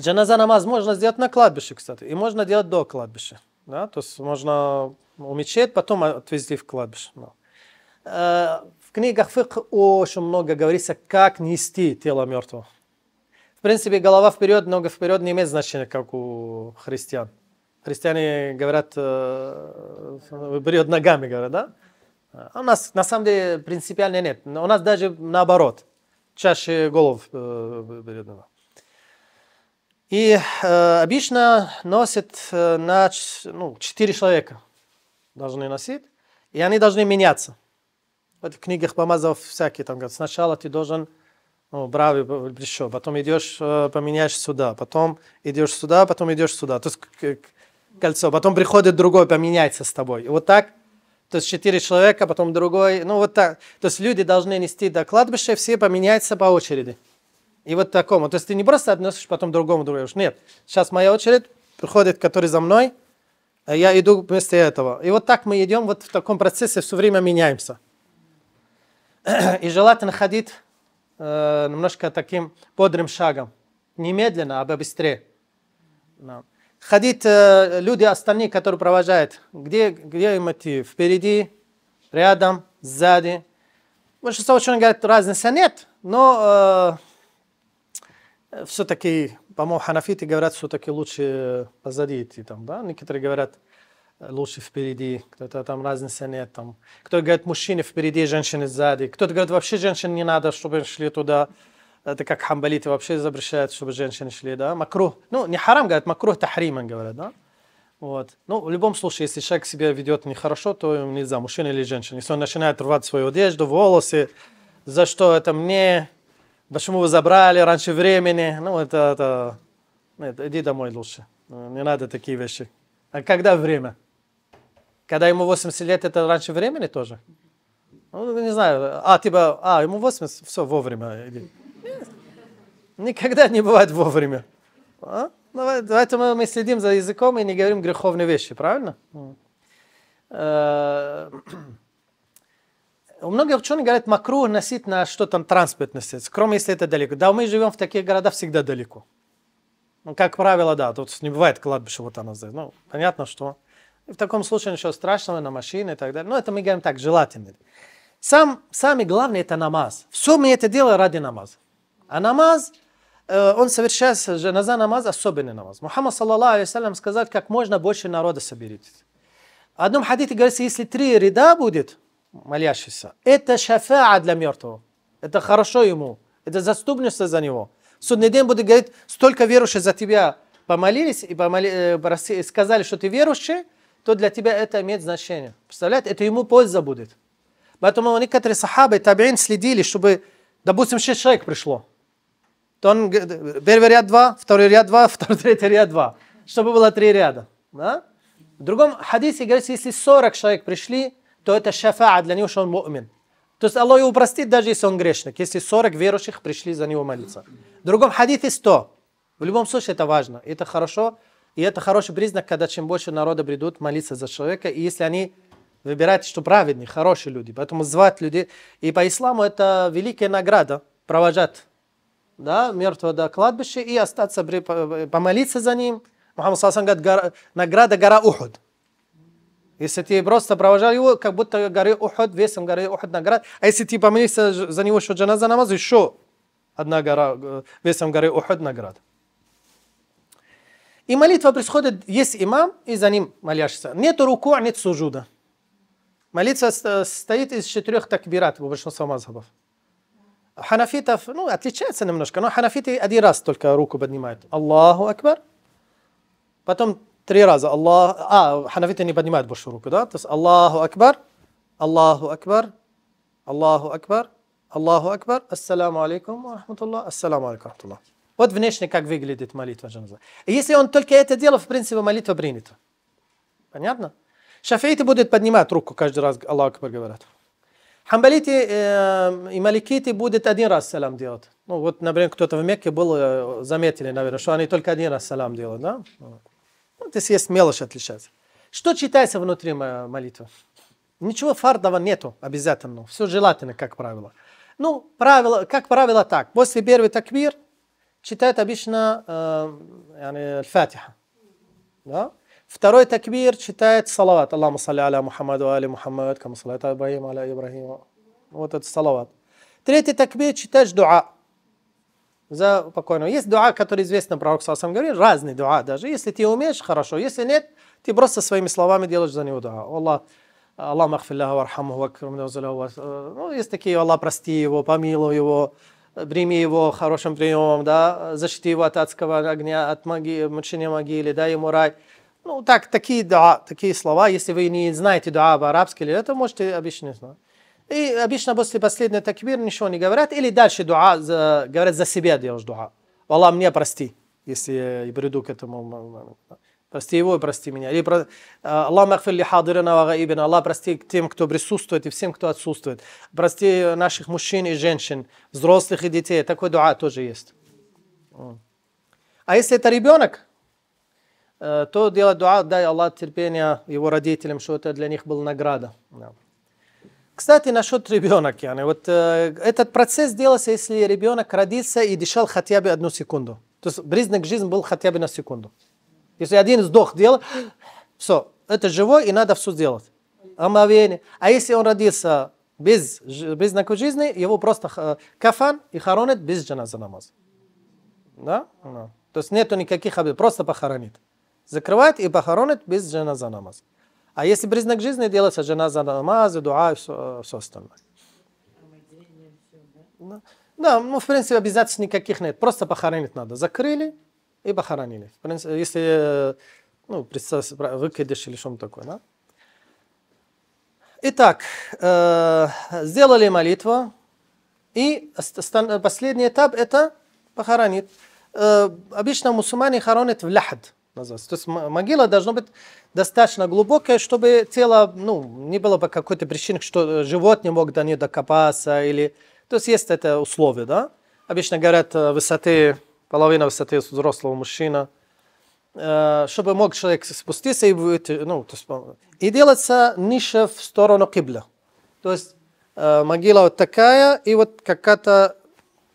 Джаназа намаз можно сделать на кладбище, кстати, и можно делать до кладбища. Да? То есть можно у мечети, потом отвезти в кладбище. Э, в книгах фикх очень много говорится, как нести тело мертвого. В принципе, голова вперед, нога вперед не имеет значения, как у христиан. Христиане говорят, э, вперед ногами, говорят, да? А у нас на самом деле принципиально нет. У нас даже наоборот. Чаще голов э, вперед. И э, обычно носит э, на ну, 4 человека. Должны носить. И они должны меняться в книгах книге помазал всякие, там говорят, сначала ты должен ну, бравый еще, потом идешь, э, поменяешь сюда, потом идешь сюда, потом идешь сюда, то есть кольцо, потом приходит другой, поменяется с тобой. И вот так, то есть четыре человека, потом другой, ну вот так. То есть люди должны нести до кладбища, все поменяются по очереди. И вот такому. То есть ты не просто относишь потом другому, другому. Нет, сейчас моя очередь, приходит, который за мной, а я иду вместо этого. И вот так мы идем, вот в таком процессе все время меняемся. И желательно ходить э, немножко таким бодрым шагом. Немедленно, а быстрее. No. Ходить э, люди остальные, которые провожают. Где, где им идти? Впереди, рядом, сзади. Большинство ученых говорят, разницы нет, но э, все-таки, по-моему, ханафиты говорят, все-таки лучше позади идти. Там, да? Некоторые говорят, Э, лучше впереди, кто-то там разницы нет. Там. кто говорит, мужчины впереди, женщины сзади. Кто-то говорит, вообще женщин не надо, чтобы шли туда. Это как хамбалиты вообще запрещают, чтобы женщины шли, да. Макрух, ну не харам говорят, это тахриман говорят, да. Вот. Ну, в любом случае, если человек себя ведет нехорошо, то ему нельзя, мужчина или женщина. Если он начинает рвать свою одежду, волосы, за что это мне, почему вы забрали раньше времени, ну, это, это... Нет, иди домой лучше. Ну, не надо такие вещи. А когда время? Когда ему 80 лет, это раньше времени тоже? Ну, ну, не знаю, а, типа, а, ему 80, все, вовремя. Иди. Никогда не бывает вовремя. А? Давай, ну, поэтому мы следим за языком и не говорим греховные вещи, правильно? Э, у многих ученых говорят, макру носить на что там транспорт носить, кроме если это далеко. Да, мы живем в таких городах всегда далеко. Ну, как правило, да, тут не бывает кладбища вот оно здесь. Ну, понятно, что в таком случае ничего страшного на машине и так далее. Но ну, это мы говорим так, желательно. Сам, самый главный это намаз. Все мы это делаем ради намаза. А намаз, э, он совершается, же на за намаз, особенный намаз. Мухаммад, саллаллаху алейхи сказал, как можно больше народа соберите. В одном хадите говорится, если три ряда будет молящийся, это шафаа для мертвого. Это хорошо ему. Это заступничество за него. судный день будет говорить, столько верующих за тебя помолились и помоли, э, сказали, что ты верующий, то для тебя это имеет значение. Представляете? Это ему польза будет. Поэтому некоторые сахабы, табиин следили, чтобы, допустим, 6 человек пришло. То он, первый ряд два, второй ряд два, второй, третий ряд два, Чтобы было три ряда. Да? В другом хадисе говорится, если 40 человек пришли, то это шафаа для него, что он му'мин. То есть Аллах его простит, даже если он грешник, если 40 верующих пришли за него молиться. В другом хадисе 100. В любом случае это важно. Это хорошо, и это хороший признак, когда чем больше народа придут молиться за человека, и если они выбирают, что праведные, хорошие люди, поэтому звать людей. И по исламу это великая награда провожать да, мертвого до кладбища и остаться, помолиться за ним. Мухаммад Сасан говорит, гора, награда гора Ухуд. Если ты просто провожал его, как будто горы Ухуд, весом горы Ухуд наград. А если ты помолился за него, что джаназа намаз, еще одна гора, э, весом горы Ухуд наград. И молитва происходит, есть имам, и за ним моляшься. Нет руку, а нет сужуда. Молитва состоит из четырех такбират у большинства мазхабов. Ханафитов, ну, отличается немножко, но ханафиты один раз только руку поднимают. Аллаху Акбар. Потом три раза. Аллах... А, ханафиты не поднимают больше руку, да? То есть Аллаху Акбар, Аллаху Акбар, Аллаху Акбар, Аллаху Акбар, Ассаламу алейкум, Ассаламу алейкум, Рахматуллах. Вот внешне как выглядит молитва джаназа. И если он только это делал, в принципе, молитва принята. Понятно? Шафейты будут поднимать руку каждый раз, Аллах Акбар говорят. Хамбалиты э, и маликиты будут один раз салам делать. Ну вот, например, кто-то в Мекке был, э, заметили, наверное, что они только один раз салам делают, да? Ну, то есть есть мелочь отличается. Что читается внутри молитвы? Ничего фардового нету обязательно. Все желательно, как правило. Ну, правило, как правило, так. После первый такбир – читает обычно э, фатиха. Да? Второй такбир читает салават. Аллаху салли аля Мухаммаду али Мухаммад, кама салат Ибрахим аля Ибрахима. Вот это салават. Третий такбир читаешь дуа за покойного. Есть дуа, который известно пророк сам говорит, разные дуа даже. Если ты умеешь, хорошо. Если нет, ты просто своими словами делаешь за него дуа. Аллах, Аллах махфиллаху вархаму вакрам Ну, есть такие, Аллах прости его, помилуй его время его хорошим приемом, да, защити его от адского огня, от моги, мучения могилы, дай ему рай. Ну, так, такие, да, такие слова, если вы не знаете дуа в арабском или, это можете обычно знать. И обычно после последнего такбира ничего не говорят, или дальше дуа, за, говорят, за себя делаешь дуа. Аллах, мне прости, если я приду к этому. Прости его и прости меня. Или а, Аллах махфир ли хадирана ва гаибина. Аллах прости тем, кто присутствует и всем, кто отсутствует. Прости наших мужчин и женщин, взрослых и детей. Такой дуа тоже есть. А если это ребенок, э, то делать дуа, дай Аллах терпения его родителям, что это для них была награда. Кстати, насчет ребенок. Yani, вот, э, этот процесс делался, если ребенок родился и дышал хотя бы одну секунду. То есть признак жизни был хотя бы на секунду. Если один сдох делал, все, это живой и надо все сделать. Омовение. А если он родился без, без знаков жизни, его просто э, кафан и хоронят без джаназа намаз. Да? да? Ну. То есть нету никаких обид, просто похоронит. Закрывает и похоронит без жена за намаз. А если признак жизни, делается за намаз, дуа и все, э, все остальное. Да? да, ну в принципе обязательств никаких нет, просто похоронить надо. Закрыли, и похоронили. В принципе, если ну, выкидыш или что-то такое. Да? Итак, э, сделали молитву, и последний этап – это похоронить. Э, обычно мусульмане хоронят в ляхд, называется. То есть могила должна быть достаточно глубокая, чтобы тело, ну, не было по какой-то причине, что живот не мог до нее докопаться или... То есть есть это условие, да? Обычно говорят э, высоты половина высоты взрослого мужчина, э, чтобы мог человек спуститься и, ну, и делается ниша в сторону кибля. То есть э, могила вот такая и вот какая-то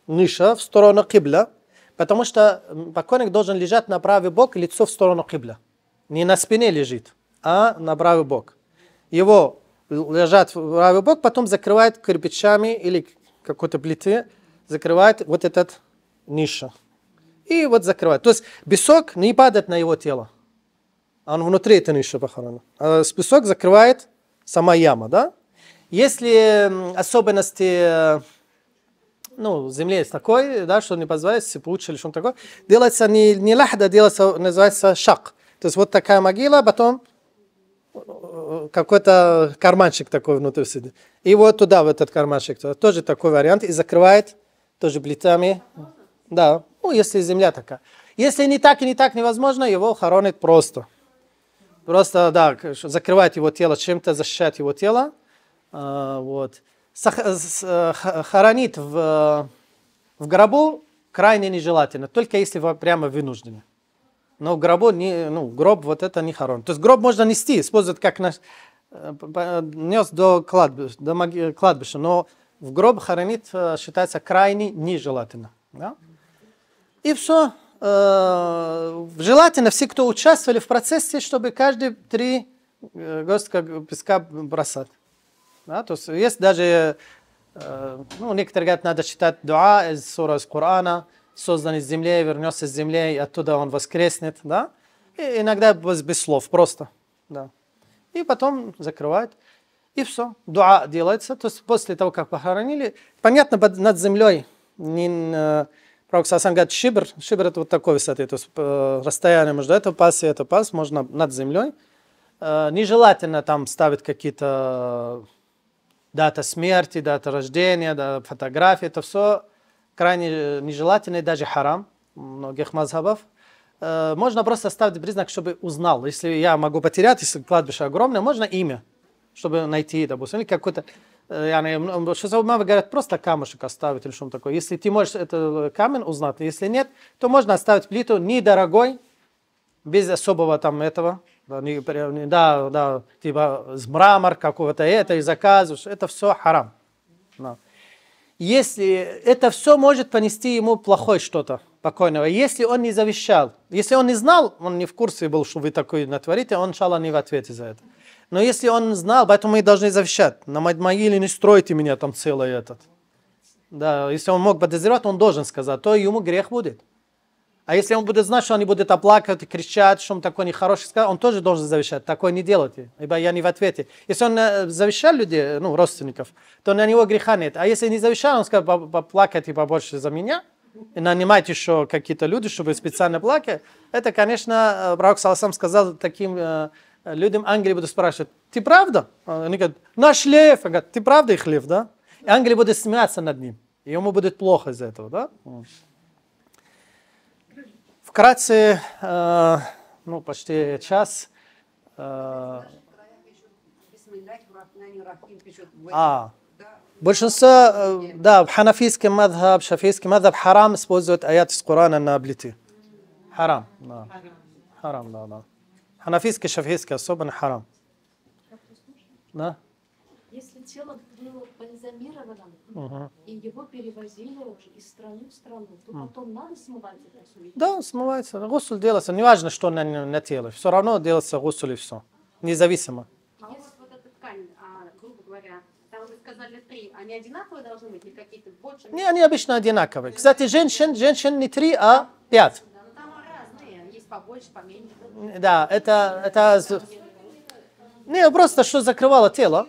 ниша в сторону кибля, потому что покойник должен лежать на правый бок, лицо в сторону кибля. Не на спине лежит, а на правый бок. Его лежат в правый бок, потом закрывает кирпичами или какой-то плиты, закрывает вот этот ниша и вот закрывает. То есть песок не падает на его тело. А он внутри это еще похоронен. А песок закрывает сама яма, да? Если особенности э, ну, земли есть такой, да, что не позволяет, сипуч или что такое, делается не, не лахда, делается, называется шак. То есть вот такая могила, потом э, какой-то карманчик такой внутри сидит. И вот туда, в этот карманчик, тоже такой вариант, и закрывает тоже плитами. Да, ну, если земля такая. Если не так и не так невозможно, его хоронят просто. Просто, да, закрывает его тело чем-то, защищает его тело. А, вот. Э, хоронить в, в гробу крайне нежелательно, только если вы прямо вынуждены. Но в гробу не, ну, гроб вот это не хорон. То есть гроб можно нести, использовать как наш, э, нес до кладбища, до кладбища, но в гроб хоронить э, считается крайне нежелательно. Да? И все. Э, желательно все, кто участвовали в процессе, чтобы каждый три э, горстка песка бросать. Да, то есть есть даже, э, ну, некоторые говорят, надо читать дуа из сура из Корана, создан из земли, вернется с земли, и оттуда он воскреснет, да? И иногда без, без слов, просто, да. И потом закрывают, и все, дуа делается. То есть после того, как похоронили, понятно, над землей не, Пророк говорит, шибр, шибр это вот такой высоты, то есть э, расстояние между этого паса и этого паса можно над землей. Э, нежелательно там ставить какие-то э, дата смерти, дата рождения, дата фотографии, это все крайне э, нежелательно и даже харам многих мазхабов. Э, можно просто ставить признак, чтобы узнал. Если я могу потерять, если кладбище огромное, можно имя, чтобы найти, допустим, или какой-то يعني شو ما говорят, просто камушек оставить или что-то такое. Если ты можешь этот э, камень узнать, если нет, то можно оставить плиту недорогой, без особого там этого, да, не, да, да типа с мрамор какого-то это и заказываешь, это все харам. Да. Если это все может понести ему плохое что-то покойного, если он не завещал, если он не знал, он не в курсе был, что вы такое натворите, он, шала не в ответе за это. Но если он знал, поэтому мы должны завещать. На могиле не стройте меня там целый этот. Да, если он мог подозревать, он должен сказать, то ему грех будет. А если он будет знать, что они будут оплакивать, кричать, что он такой нехороший, сказал, он тоже должен завещать. Такое не делайте, ибо я не в ответе. Если он э, завещал людей, ну, родственников, то на него греха нет. А если не завещал, он сказал, поплакайте побольше за меня, и нанимать еще какие-то люди, чтобы специально плакать, это, конечно, э, Пророк Саласам сказал таким э, людям ангели будут спрашивать, ты правда? Они говорят, наш лев. Они говорят, ты правда их лев, да? И ангели будут смеяться над ним. И ему будет плохо из-за этого, да? Вкратце, э, ну, почти час. Э, а, большинство, э, да, в ханафийском мадхаб, шафийском мадхаб харам используют аят из Корана на облите. Харам, да. Харам, да, да ханафийская, шафийская особенно харам. Да? Если тело было бальзамировано, угу. и его перевозили уже из страны в страну, то угу. потом надо смывать это все? Да, смывается. Гусуль делается, Не важно, что на, на тело, все равно делается гусуль и все, независимо. А если вот эта ткань, а, грубо говоря, там вы сказали три, они одинаковые должны быть или какие-то больше? Не, они обычно одинаковые. Кстати, женщин, женщин не три, а пять есть побольше, поменьше. Да, это... это... Не, ну просто что закрывало тело.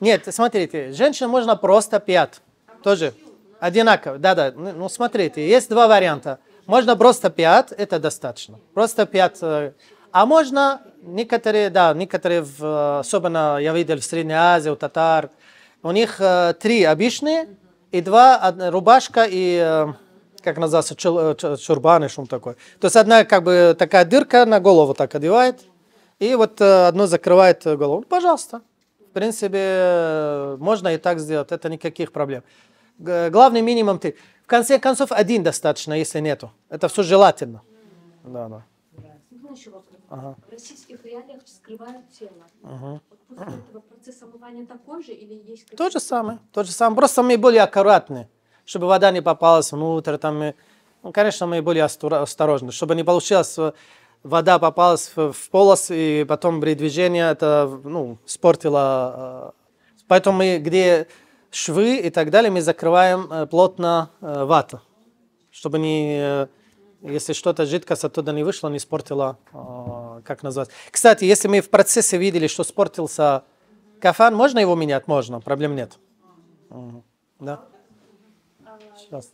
Нет, смотрите, женщин можно просто пять. Тоже одинаково. Да-да, ну, ну смотрите, есть два варианта. Можно просто пять, это достаточно. Просто пять. Э, а можно некоторые, да, некоторые, в, э, особенно я видел в Средней Азии, у татар, у них э, три обычные и два рубашка и как называется, э, чел, чурбан и шум такой. То есть одна как бы такая дырка на голову так одевает, и вот э, одно закрывает э, голову. Ну, пожалуйста. В принципе, можно и так сделать, это никаких проблем. Главный минимум три. В конце концов, один достаточно, если нету. Это все желательно. Да, да. Ага. В российских реалиях скрывают тело. Ага. Вот после этого процесс омывания такой же или есть... То же самое, то же самое, просто мы более аккуратны чтобы вода не попалась внутрь. Там, и, ну, конечно, мы были осторожны, чтобы не получилось э, вода попалась в, в полос, и потом при движении это ну, спортило. Э. Поэтому мы, где швы и так далее, мы закрываем э, плотно вату, чтобы не, если что-то жидкость оттуда не вышло, не испортило, как называется. Кстати, если мы в процессе видели, что спортился кафан, можно его менять? Можно, проблем нет. Да сейчас.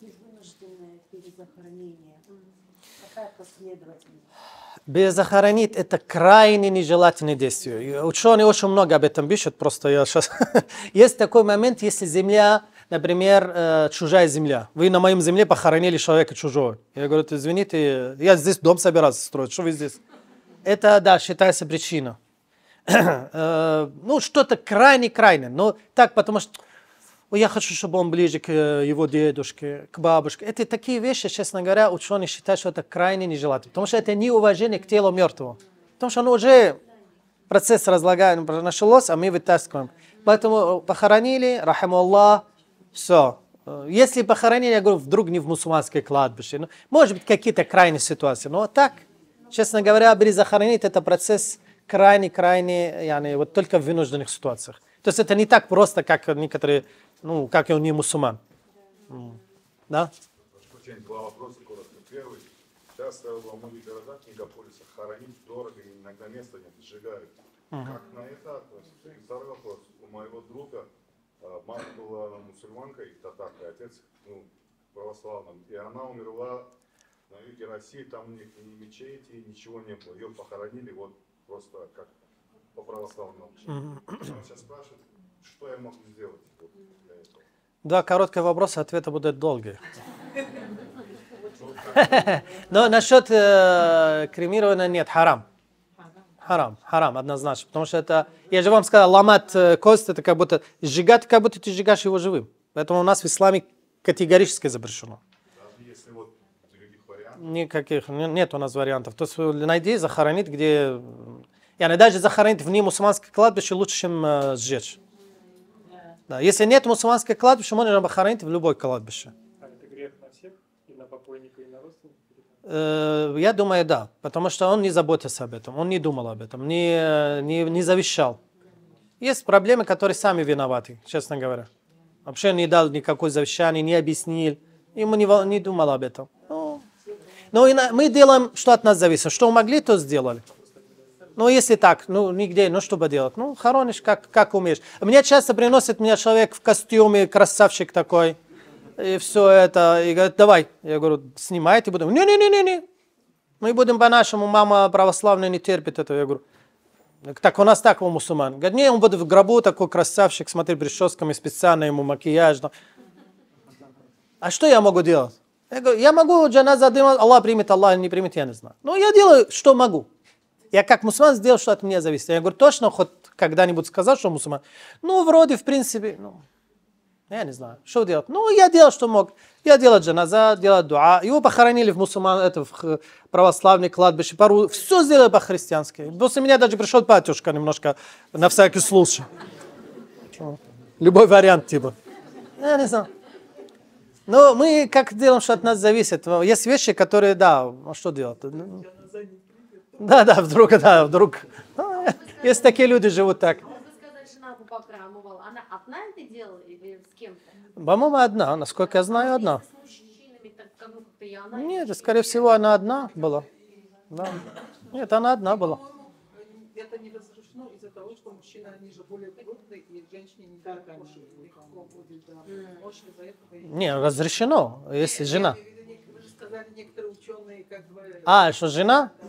Безохранить – это крайне нежелательное действие. Ученые очень много об этом пишут, просто я сейчас... Есть такой момент, если земля, например, э, чужая земля. Вы на моем земле похоронили человека чужого. Я говорю, «Ты извините, я здесь дом собирался строить, что вы здесь? Это, да, считается причина. Э, ну, что-то крайне-крайне. Но так, потому что я хочу, чтобы он ближе к э, его дедушке, к бабушке. Это такие вещи, честно говоря, ученые считают, что это крайне нежелательно, потому что это не уважение к телу мертвого. Потому что оно уже процесс разлагания ну, началось, а мы вытаскиваем. Поэтому э, похоронили, рахиму Аллах, все. Э, если похоронили, я говорю, вдруг не в мусульманской кладбище. Ну, может быть, какие-то крайние ситуации. Но так, честно говоря, перезахоронить это процесс крайне-крайне, не вот только в вынужденных ситуациях. То есть это не так просто, как некоторые, ну, как он не мусульман. Да? Два вопроса коротко. Первый. Часто в многих городах мегаполисах хоронить дорого, и иногда места нет, сжигают. Как на это относится? И второй вопрос. У моего друга а, мама была мусульманкой, татаркой, отец ну, православным. И она умерла на юге России, там у них ни мечети, ничего не было. Ее похоронили вот просто как по православному обучению. Он сейчас спрашивает, что я могу сделать для этого. Да, короткий вопрос, а ответы будут долгие. Но насчет э, кремирования нет, харам. Харам, харам, однозначно. Потому что это, я же вам сказал, ломать э, кость, это как будто сжигать, как будто ты сжигаешь его живым. Поэтому у нас в исламе категорически запрещено. никаких, никаких, нет у нас вариантов. То есть э, найди, захоронить, где Yani даже захоронить в ней мусульманское кладбище лучше, чем э, сжечь. Да. Если нет мусульманского кладбища, можно похоронить в любой кладбище. А это грех на всех? И на покойника, и на родственника? Э, я думаю, да. Потому что он не заботился об этом, он не думал об этом, не, не, не завещал. Есть проблемы, которые сами виноваты, честно говоря. Вообще не дал никакой завещания, не объяснил. Ему не, не думал об этом. Ну, но ну и на, мы делаем, что от нас зависит. Что могли, то сделали. Ну, если так, ну, нигде, ну, что делать, Ну, хоронишь, как, как умеешь. Мне часто приносит меня человек в костюме, красавчик такой. И все это. И говорит, давай. Я говорю, снимайте будем. Не-не-не-не-не. Мы будем по-нашему. Мама православная не терпит этого. Я говорю, так у нас так у мусульман. Говорит, не, он будет в гробу такой красавчик, смотри, прическами специально ему макияж. Но... А что я могу делать? Я говорю, я могу джаназа дыма, Аллах примет, Аллах не примет, я не знаю. Ну я делаю, что могу. Я как мусульман сделал, что от меня зависит. Я говорю, точно хоть когда-нибудь сказал, что мусульман? Ну, вроде, в принципе, ну, я не знаю, что делать. Ну, я делал, что мог. Я делал джаназа, делал дуа. Его похоронили в мусульман, это в православный кладбище. Пару, все сделали по-христиански. После меня даже пришел батюшка немножко, на всякий случай. Любой вариант, типа. Я не знаю. Но ну, мы как делаем, что от нас зависит. Есть вещи, которые, да, а что делать? Ну, да, да, вдруг, да, вдруг. Ну, если такие люди живут так. По-моему, одна. Насколько я знаю, одна. Нет, скорее всего, она одна была. Да. Нет, она одна была. Это не разрешено из-за того, что мужчины, они же более крупные, и женщине не так легко будет. Не, разрешено, если жена. Вы же сказали, некоторые ученые как бы... А, что жена? Да.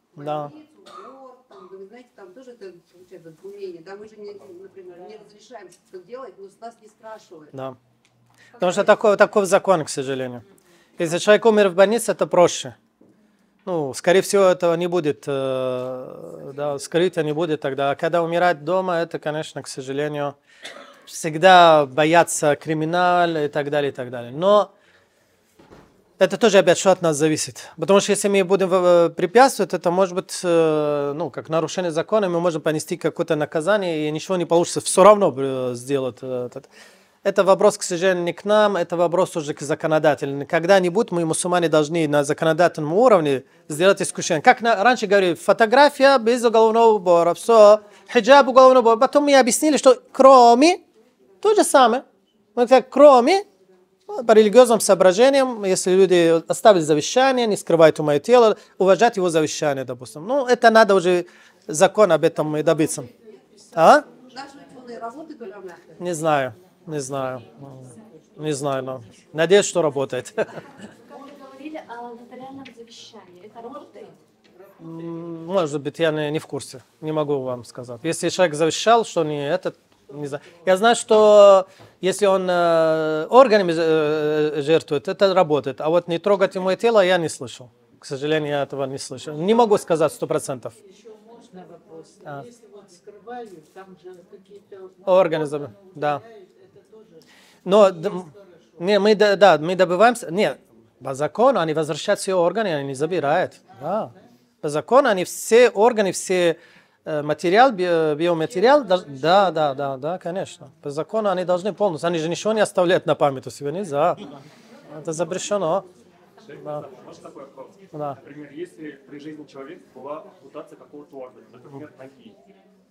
Да. вы знаете, там тоже это получается отгумение. Да, мы же, не, например, не разрешаем что-то делать, но с нас не спрашивают. Да. Потому что такой, такой закон, к сожалению. Если человек умер в больнице, это проще. Ну, скорее всего, этого не будет, э, да, скрытия а не будет тогда. А когда умирать дома, это, конечно, к сожалению, всегда боятся криминал и так далее, и так далее. Но это тоже опять что от нас зависит. Потому что если мы будем э, препятствовать, это может быть, э, ну, как нарушение закона, мы можем понести какое-то наказание, и ничего не получится, все равно э, сделают этот. Это вопрос, к сожалению, не к нам, это вопрос уже к законодателю. Когда-нибудь мы, мусульмане, должны на законодательном уровне сделать исключение. Как на, раньше говорили, фотография без уголовного убора, все, хиджаб уголовного убора. Потом мы объяснили, что кроме, то же самое. Мы сказали, кроме Э, по религиозным соображениям, если люди оставили завещание, не скрывают мое тело, уважать его завещание, допустим. Ну, это надо уже закон об этом и добиться. А? Не знаю, не знаю. Не знаю, но надеюсь, что работает. Как вы Может быть, я не, не в курсе, не могу вам сказать. Если человек завещал, что не этот, не знаю. Я знаю, что если он э, органами э, жертвует, это работает. А вот не трогать ему тело я не слышал. К сожалению, я этого не слышал. Не могу сказать сто процентов. Можно Органы, органы да. Но не, мы, да, мы добиваемся... Нет, по закону они возвращают все органы, они не забирают. А, да. По закону они все органы, все Э, материал, э, биоматериал, да, да, да, да, конечно. По закону они должны полностью, они же ничего не оставляют на память у себя, нельзя. Это запрещено. Да. Может такой вопрос? Да. Например, если при жизни человека была мутация какого-то органа, например, ноги,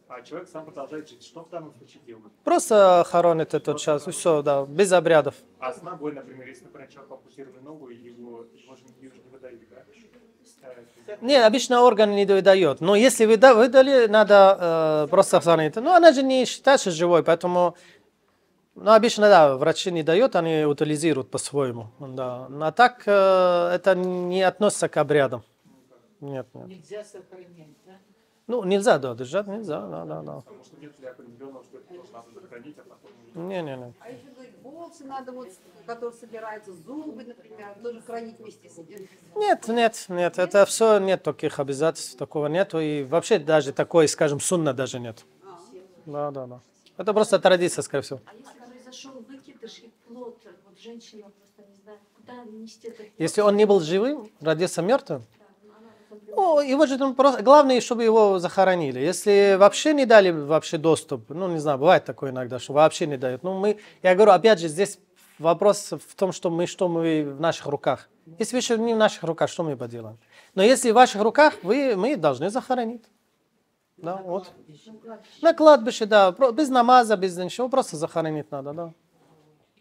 а человек сам продолжает жить. Что в данном случае делают? Просто хоронит этот Просто час, хоронит. все, да, без обрядов. А с ногой, например, если, например, человек ампутированную ногу, его, его же не выдают, да? Нет, обычно орган не дают. Но если вы выдали, надо э, просто сохранить. Но ну, она же не считается живой, поэтому... Ну, обычно, да, врачи не дают, они утилизируют по-своему. Да. А так э, это не относится к обрядам. Нет, нет. Нельзя сохранять, да? Ну, нельзя, да, держать нельзя, да, да, да. Потому что нет ли определенного, что это тоже надо хранить, а потом... Не, не, не. А если говорить, волосы надо вот, которые собираются, зубы, например, тоже хранить вместе с ним? Нет, нет, нет, это все, нет таких обязательств, такого нету, и вообще даже такой, скажем, сунна даже нет. А. Да, да, да. Это просто традиция, скорее всего. А если произошел выкидыш и плод, вот женщина просто не знает, куда нести этот Если он не был живым, родился мертвым, ну, его же там просто... Главное, чтобы его захоронили. Если вообще не дали вообще доступ, ну, не знаю, бывает такое иногда, что вообще не дают. Ну, мы... Я говорю, опять же, здесь вопрос в том, что мы, что мы в наших руках. Если вещи не в наших руках, что мы поделаем? Но если в ваших руках, вы, мы должны захоронить. Да, на вот. Кладбище. На кладбище, да. Без намаза, без ничего, просто захоронить надо,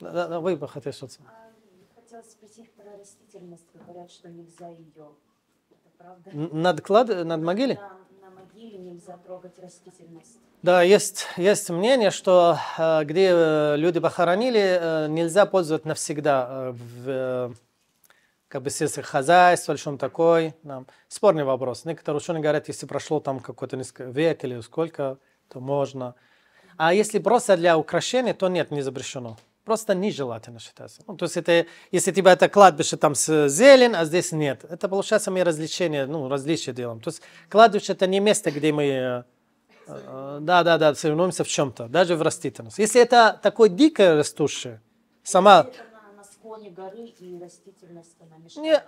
да. вы бы хотели что-то. А, хотела спросить про растительность. Говорят, что нельзя ее правда. Над, клад... над могиле? На, на могиле нельзя трогать растительность. Да, есть, есть мнение, что э, где э, люди похоронили, э, нельзя пользоваться навсегда в как бы сельскохозяйство или что-нибудь такое. Спорный вопрос. Некоторые ученые говорят, если прошло там какой-то век или сколько, то можно. А если просто для украшения, то нет, не запрещено просто нежелательно считается. Ну, то есть это, если у тебя это кладбище там с зелень, а здесь нет, это получается мы развлечение, ну, различия делом. То есть кладбище это не место, где мы э, э, да, да, да, соревнуемся в чем-то, даже в растительности. Если это такое дикое растущее, сама... Это на, на склоне горы и растительность, она мешает. Не... Э,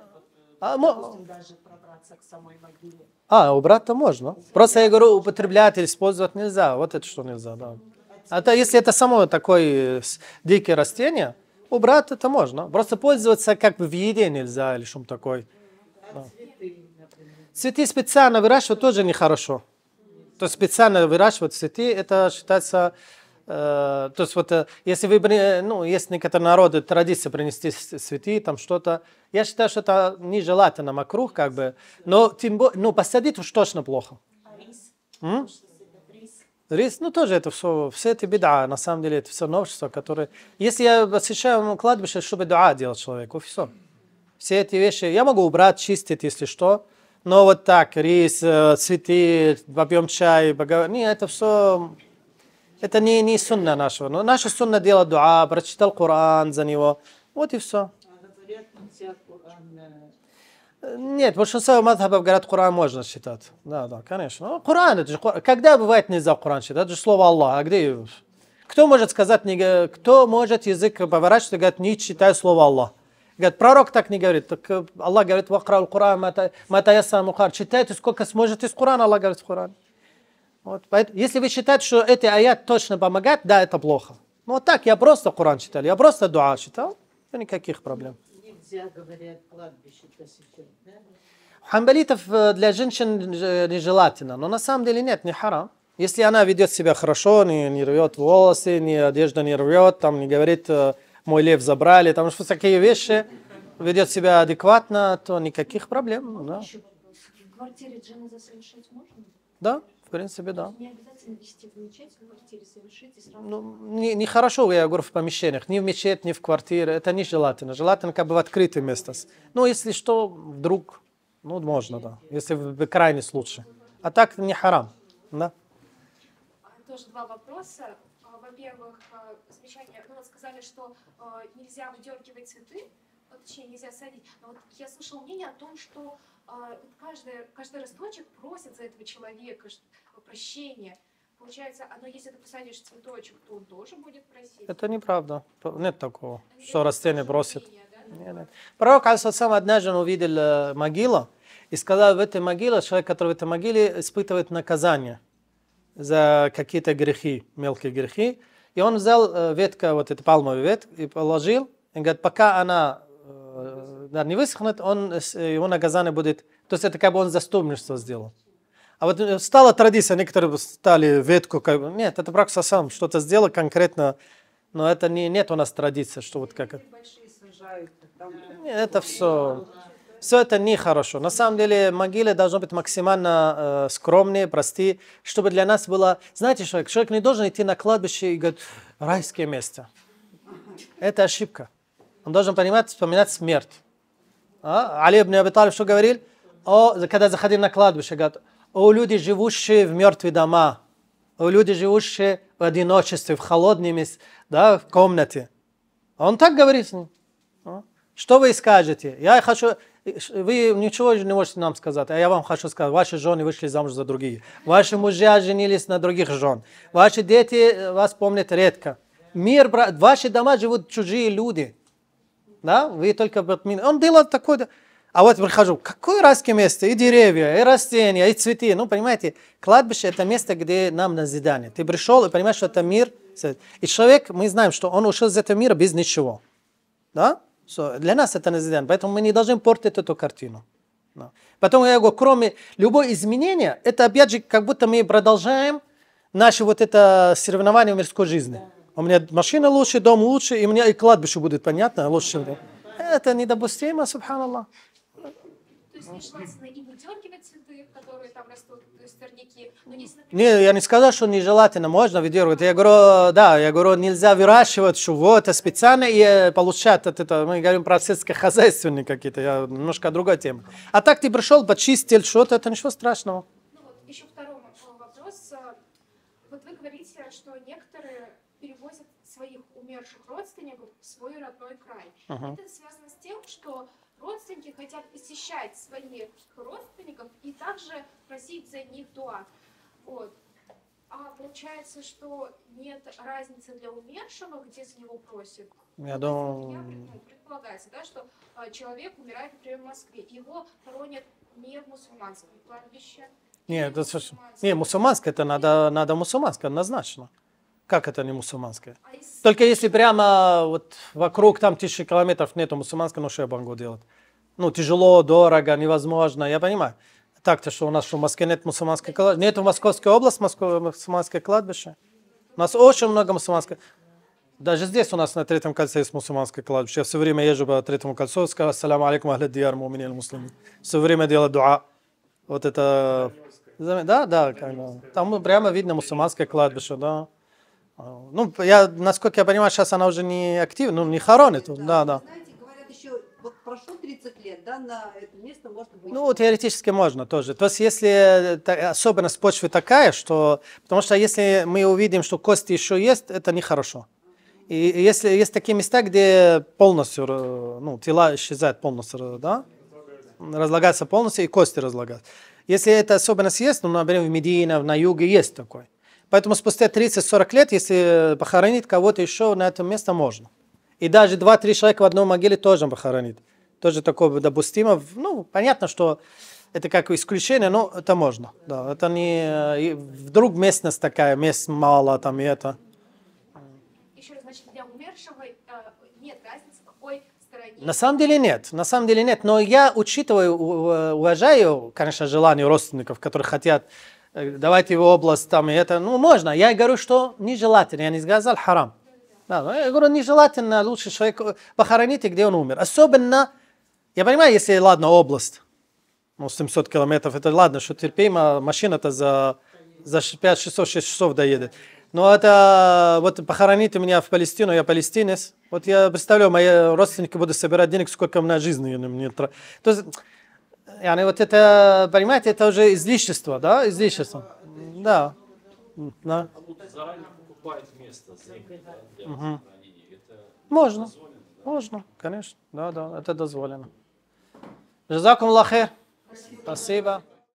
а, Допустим, даже пробраться к самой могиле. А, убрать-то можно. Просто я говорю, употреблять или использовать нельзя. Вот это что нельзя, да. А то, если это само такое э, дикое растение, убрать это можно. Просто пользоваться как бы в еде нельзя или шум такой. Да. Ну. Цветы специально выращивать тоже нехорошо. То есть специально выращивать цветы, это считается... Э, то есть вот э, если вы, э, ну, есть некоторые народы традиция принести цветы, там что-то. Я считаю, что это нежелательно вокруг, как бы. Но тем более, ну, посадить уж точно плохо. А рис? М? Рис, ну тоже это все, все эти беда, на самом деле, это все новшество, которое... Если я посещаю кладбище, чтобы дуа делать человеку, все. Все эти вещи, я могу убрать, чистить, если что, но вот так, рис, э, цветы, попьем чай, поговор... не это все... Это не, не сунна нашего. Но наша сунна делать дуа, прочитал Коран за него. Вот и все. А говорят, нет, большинство мадхабов говорят, Коран можно считать. Да, да, конечно. Ну, Коран, это же Коран. Когда бывает нельзя Коран считать? Это же слово Аллах. А где Кто может сказать, не, кто может язык поворачивать и говорит, не читай слово Аллах? Говорит, пророк так не говорит. Так э, Аллах говорит, вакрал Коран, матаяса мухар. Читайте сколько сможете из Корана, Аллах говорит в Коране. Вот, поэтому, если вы считаете, что эти аят точно помогают, да, это плохо. Ну вот так, я просто Коран читал, я просто дуа читал, никаких проблем нельзя, говорят, кладбище-то да? Хамбалитов э, для женщин нежелательно, но на самом деле нет, не харам. Если она ведет себя хорошо, не, не рвет волосы, не, одежда не рвет, там не говорит э, «мой лев забрали», там что такие вещи, ведет себя адекватно, то никаких проблем. Ну да? Еще квартире джаназа совершать можно? Да, в принципе, да. Не обязательно вести в мечеть, в квартире совершить и сразу... Ну, не, не хорошо, я говорю, в помещениях. Ни в мечеть, ни в квартире. Это не желательно. Желательно как бы в открытое место. Ну, если что, вдруг, ну, можно, да. Если в крайний случай. А так не харам, да. А, тоже два вопроса. А, во-первых, а, замечание, ну, вот сказали, что нельзя выдергивать цветы, точнее нельзя садить, но вот я слышала мнение о том, что э, а, каждый, каждый росточек просит за этого человека прощения. Получается, оно, если ты посадишь цветочек, то он тоже будет просить. Это неправда. Нет такого, это ну, что растение просит. Мнение, да? Нет, нет. Пророк Алисасам однажды увидел э, могилу и сказал, в этой могиле, человек, который в этой могиле, испытывает наказание за какие-то грехи, мелкие грехи. И он взял э, ветка, вот эту пальмовую ветку, и положил, и говорит, пока она да, не высохнет, он, э, его наказание будет... То есть это как бы он заступничество сделал. А вот э, стала традиция, некоторые стали ветку, как бы, нет, это практика сам что-то сделал конкретно, но это не, нет у нас традиции, что вот как... Сажают, Нет, это все... Все это нехорошо. На самом деле могилы должны быть максимально э, скромные, простые, чтобы для нас было... Знаете, человек, человек не должен идти на кладбище и говорить «райское место». Это ошибка. Он должен понимать, вспоминать смерть. А? Али ибн Абиталев что говорил? О, когда заходил на кладбище, говорит, о, люди, живущие в мертвые дома, о, люди, живущие в одиночестве, в холодной месте, да, в комнате. Он так говорит с ним. А? Что вы скажете? Я хочу... Вы ничего не можете нам сказать, а я вам хочу сказать. Ваши жены вышли замуж за другие. Ваши мужья женились на других жен. Ваши дети э, вас помнят редко. Мир, брат, ваши дома живут чужие люди да, вы только братмин. Он делал такое, а вот прихожу, какое райское место, и деревья, и растения, и цветы. Ну, понимаете, кладбище это место, где нам назидание. Ты пришел и понимаешь, что это мир. И человек, мы знаем, что он ушел из этого мира без ничего. Да? So, для нас это назидание, поэтому мы не должны портить эту картину. Да. Потом я говорю, кроме любого изменения, это опять же, как будто мы продолжаем наше вот это соревнование в мирской жизни. Да у меня машина лучше, дом лучше, и у меня и кладбище будет понятно, лучше, Это недопустимо, субханаллах. Есть, не цветы, растут, сорняки, не... не, я не сказал, что нежелательно, можно выдергивать. Я говорю, да, я говорю, нельзя выращивать чего-то специально и э, получать от этого. Мы говорим про сельскохозяйственные какие-то, я, немножко другая тема. А так ты пришел, почистил что-то, это ничего страшного. умерших родственников в свой родной край. Ага. Это связано с тем, что родственники хотят посещать своих родственников и также просить за них дуа. Вот. А получается, что нет разницы для умершего, где за него просят. Я думаю. Ну, предполагается, да, что а, человек умирает, например, в Москве. Его хоронят не в мусульманском кладбище. Не, это совершенно... не мусульманское, это надо, надо мусульманское, однозначно. Как это не мусульманское? Только если прямо вот вокруг там тысячи километров нету мусульманского, ну что я могу делать? Ну, тяжело, дорого, невозможно, я понимаю. Так-то, что у нас что, в Москве нет мусульманской кладбища? Нет в Московской области э, мусульманское кладбище. У нас очень много мусульманских. Даже здесь у нас на Третьем кольце есть мусульманское кладбище. Я все время езжу по Третьему кольцу и скажу алейкум, ахля дияр мумини муслими». Все время делаю дуа. Вот это... Да, да, там прямо видно мусульманское кладбище, да. А, ну, я, насколько я понимаю, сейчас она уже не активна, ну, не хоронит. Да, да. да. Знаете, говорят еще, вот прошло 30 лет, да, на это место можно выйти. Ну, теоретически можно тоже. То есть, если э, особенность почвы такая, что... Потому что если мы увидим, что кости еще есть, это нехорошо. И если есть такие места, где полностью, ну, тела исчезают полностью, да? Разлагаются полностью, и кости разлагаются. Если это особенность есть, ну, например, в Медине, на юге есть такой. Поэтому спустя 30-40 лет, если похоронить кого-то еще на этом месте, можно. И даже 2-3 человека в одной могиле тоже похоронить. Тоже такое допустимо. Ну, понятно, что это как исключение, но это можно. Да, это не... И вдруг местность такая, мест мало там и это. Еще раз, значит, для умершего э, нет разницы, какой стороне... На самом деле нет, на самом деле нет. Но я учитываю, э, уважаю, конечно, желание родственников, которые хотят Э, давайте в область там и это. Ну, можно. Я говорю, что нежелательно. Я не сказал харам. Да, я говорю, нежелательно лучше человека э, похороните, где он умер. Особенно, я понимаю, если, ладно, область, ну, 700 километров, это ладно, что терпимо, машина-то за, за 5-600-6 часов доедет. Но это, вот похороните меня в Палестину, я палестинец. Вот я представляю, мои родственники будут собирать денег, сколько у меня жизни ну, мне То есть, يعني вот это, понимаете, это уже излишество, да, излишество. Да. да. А Можно. Можно, конечно. Да, да, это дозволено. Жазакум лахер. Спасибо.